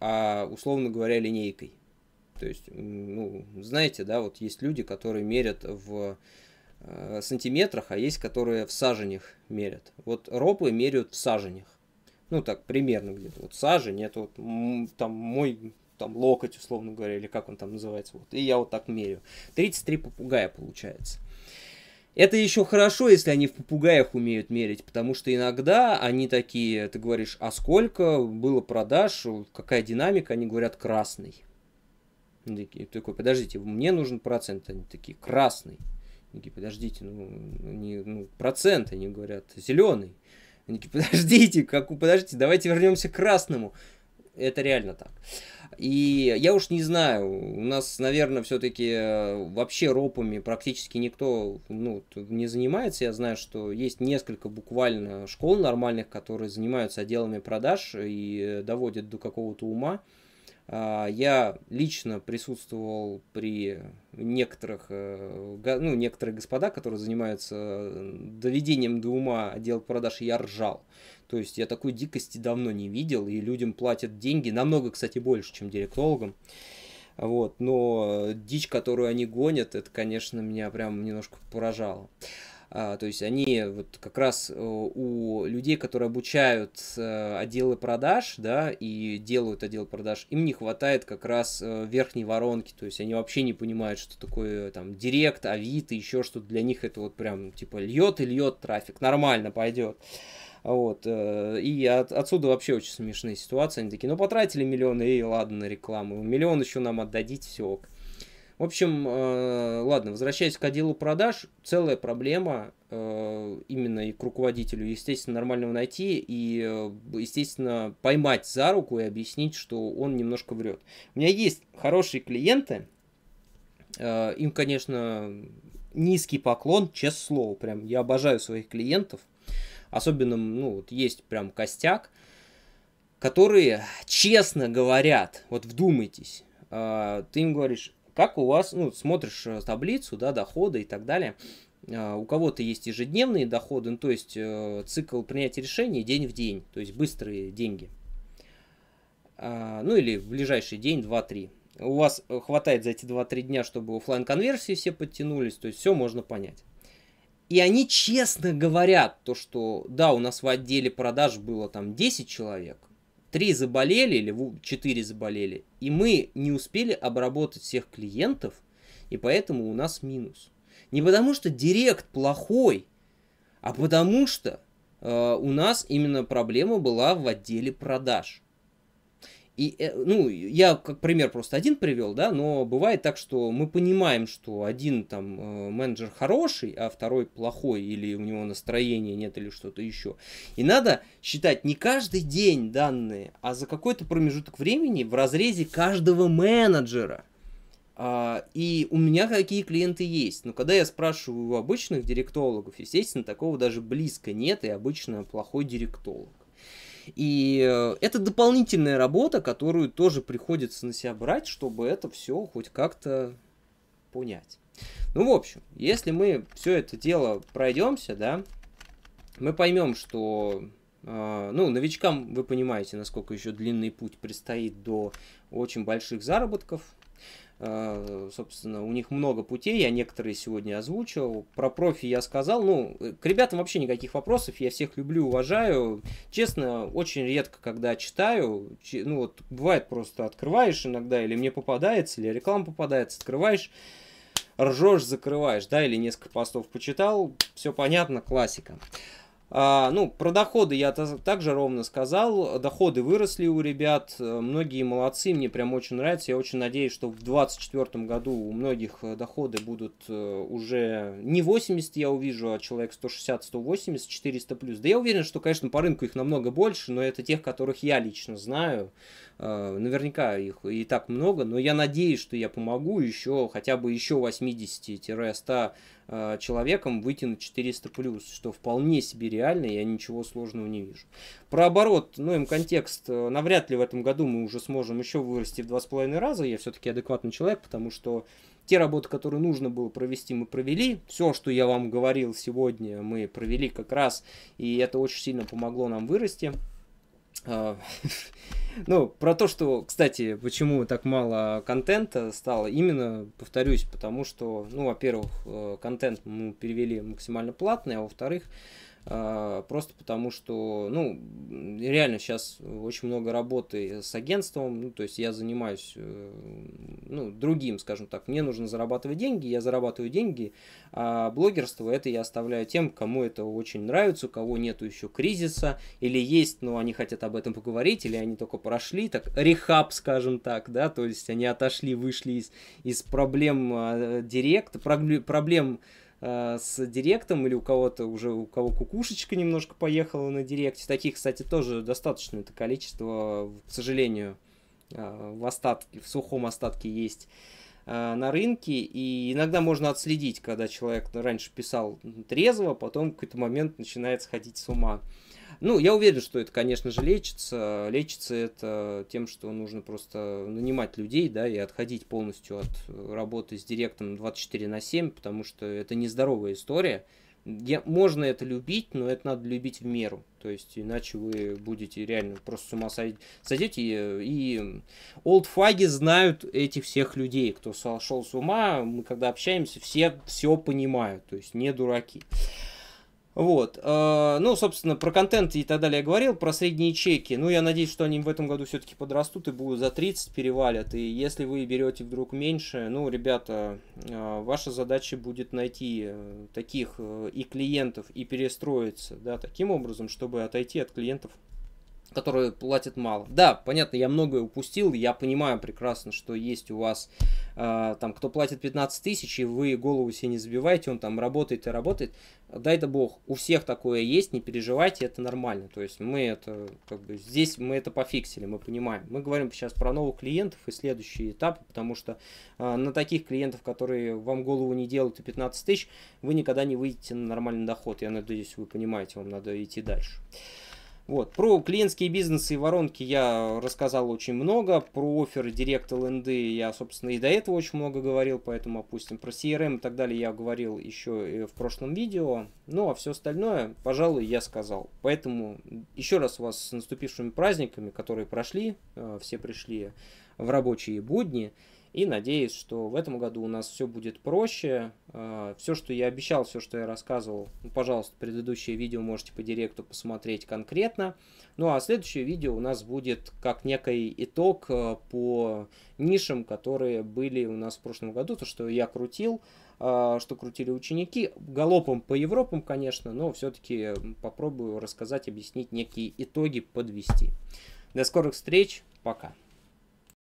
а условно говоря линейкой. То есть, ну, знаете, да, вот есть люди, которые мерят в э, сантиметрах, а есть, которые в саженях мерят. Вот ропы меряют в саженях. Ну, так, примерно где-то. Вот сажень, это вот там мой там локоть, условно говоря, или как он там называется. Вот. И я вот так меряю. 33 попугая получается. Это еще хорошо, если они в попугаях умеют мерить, потому что иногда они такие, ты говоришь, а сколько было продаж, какая динамика, они говорят красный. Такие, такой, подождите, мне нужен процент, они такие, красный. Они такие, подождите, ну, не, ну процент, они говорят, зеленый. Они такие, подождите, как, подождите, давайте вернемся к красному. Это реально так. И я уж не знаю, у нас, наверное, все-таки э, вообще ропами практически никто ну, не занимается. Я знаю, что есть несколько буквально школ нормальных, которые занимаются отделами продаж и э, доводят до какого-то ума. А, я лично присутствовал при некоторых, э, ну, некоторые господа, которые занимаются доведением до ума отдел продаж, и я ржал. То есть я такой дикости давно не видел, и людям платят деньги, намного, кстати, больше, чем директологам. Вот, но э, дичь, которую они гонят, это, конечно, меня прям немножко поражало. А, то есть они вот как раз э, у людей, которые обучают э, отделы продаж, да, и делают отдел продаж, им не хватает как раз верхней воронки, то есть они вообще не понимают, что такое там директ, авито, еще что-то для них это вот прям типа льет и льет трафик, нормально пойдет. Вот. Э, и от, отсюда вообще очень смешные ситуации. Они такие, ну потратили миллион, и ладно, на рекламу. Миллион еще нам отдадите, все ок. В общем, э, ладно, возвращаясь к отделу продаж, целая проблема э, именно и к руководителю, естественно, нормального найти и, э, естественно, поймать за руку и объяснить, что он немножко врет. У меня есть хорошие клиенты, э, им, конечно, низкий поклон, честное слово, прям я обожаю своих клиентов – особенно, ну, вот есть прям костяк, которые честно говорят, вот вдумайтесь, а, ты им говоришь, как у вас, ну, смотришь э, таблицу, да, дохода и так далее, а, у кого-то есть ежедневные доходы, ну, то есть э, цикл принятия решений день в день, то есть быстрые деньги, а, ну, или в ближайший день, 2-3. У вас э, хватает за эти 2-3 дня, чтобы офлайн конверсии все подтянулись, то есть все можно понять. И они честно говорят, то, что да, у нас в отделе продаж было там 10 человек, 3 заболели или 4 заболели, и мы не успели обработать всех клиентов, и поэтому у нас минус. Не потому что директ плохой, а потому что э, у нас именно проблема была в отделе продаж. И, э, ну, я как пример просто один привел, да, но бывает так, что мы понимаем, что один там э, менеджер хороший, а второй плохой, или у него настроения нет, или что-то еще. И надо считать не каждый день данные, а за какой-то промежуток времени в разрезе каждого менеджера. А, и у меня какие клиенты есть. Но когда я спрашиваю у обычных директологов, естественно, такого даже близко нет, и обычно плохой директолог. И э, это дополнительная работа, которую тоже приходится на себя брать, чтобы это все хоть как-то понять. Ну, в общем, если мы все это дело пройдемся, да, мы поймем, что э, ну, новичкам вы понимаете, насколько еще длинный путь предстоит до очень больших заработков. Э, собственно, у них много путей, я некоторые сегодня озвучил. Про профи я сказал, ну, э, к ребятам вообще никаких вопросов, я всех люблю, уважаю. Честно, очень редко, когда читаю, ну, вот, бывает просто открываешь иногда, или мне попадается, или реклама попадается, открываешь, ржешь, закрываешь, да, или несколько постов почитал, все понятно, классика. А, ну, про доходы я также ровно сказал. Доходы выросли у ребят. Э, многие молодцы, мне прям очень нравится. Я очень надеюсь, что в 2024 году у многих э, доходы будут э, уже не 80, я увижу, а человек 160, 180, 400 плюс. Да я уверен, что, конечно, по рынку их намного больше, но это тех, которых я лично знаю. Наверняка их и так много, но я надеюсь, что я помогу еще хотя бы еще 80-100 Э, человеком выйти на 400 плюс, что вполне себе реально, я ничего сложного не вижу. Про оборот, ну им контекст, э, навряд ли в этом году мы уже сможем еще вырасти в 2,5 раза, я все-таки адекватный человек, потому что те работы, которые нужно было провести, мы провели. Все, что я вам говорил сегодня, мы провели как раз, и это очень сильно помогло нам вырасти. А, ну, про то, что, кстати, почему так мало контента стало, именно, повторюсь, потому что, ну, во-первых, э, контент мы перевели максимально платный, а во-вторых, а, просто потому что, ну, реально сейчас очень много работы с агентством, ну, то есть я занимаюсь, э, ну, другим, скажем так, мне нужно зарабатывать деньги, я зарабатываю деньги, а блогерство это я оставляю тем, кому это очень нравится, у кого нету еще кризиса, или есть, но они хотят об этом поговорить, или они только прошли, так, рехаб, скажем так, да, то есть они отошли, вышли из, из проблем а, директа, проблем Э, с директом или у кого-то уже, у кого кукушечка немножко поехала на директе. Таких, кстати, тоже достаточно это количество, к сожалению, э, в остатке, в сухом остатке есть э, на рынке, и иногда можно отследить, когда человек раньше писал трезво, а потом в какой-то момент начинает сходить с ума. Ну, я уверен, что это, конечно же, лечится. Лечится это тем, что нужно просто нанимать людей, да, и отходить полностью от работы с директором 24 на 7, потому что это нездоровая история. Я, можно это любить, но это надо любить в меру. То есть, иначе вы будете реально просто с ума Сойдете, и, и олдфаги знают этих всех людей, кто сошел с ума. Мы когда общаемся, все все понимают, то есть не дураки. Вот. Э, ну, собственно, про контент и так далее я говорил, про средние чеки. Ну, я надеюсь, что они в этом году все-таки подрастут и будут за 30 перевалят. И если вы берете вдруг меньше, ну, ребята, э, ваша задача будет найти э, таких и клиентов, и перестроиться, да, таким образом, чтобы отойти от клиентов которые платят мало. Да, понятно, я многое упустил, я понимаю прекрасно, что есть у вас э, там, кто платит 15 тысяч, и вы голову себе не забиваете, он там работает и работает. Дай это бог, у всех такое есть, не переживайте, это нормально. То есть мы это, как бы, здесь мы это пофиксили, мы понимаем. Мы говорим сейчас про новых клиентов и следующие этапы, потому что э, на таких клиентов, которые вам голову не делают и 15 тысяч, вы никогда не выйдете на нормальный доход. Я надеюсь, вы понимаете, вам надо идти дальше. Вот. Про клиентские бизнесы и воронки я рассказал очень много. Про оферы, директ ЛНД я, собственно, и до этого очень много говорил, поэтому опустим. Про CRM и так далее я говорил еще в прошлом видео. Ну, а все остальное, пожалуй, я сказал. Поэтому еще раз вас с наступившими праздниками, которые прошли, э, все пришли в рабочие будни. И надеюсь, что в этом году у нас все будет проще. А, все, что я обещал, все, что я рассказывал, ну, пожалуйста, предыдущее видео можете по директу посмотреть конкретно. Ну а следующее видео у нас будет как некий итог а, по нишам, которые были у нас в прошлом году, то, что я крутил а, что крутили ученики. Галопом по Европам, конечно, но все-таки попробую рассказать, объяснить некие итоги, подвести. До скорых встреч, пока.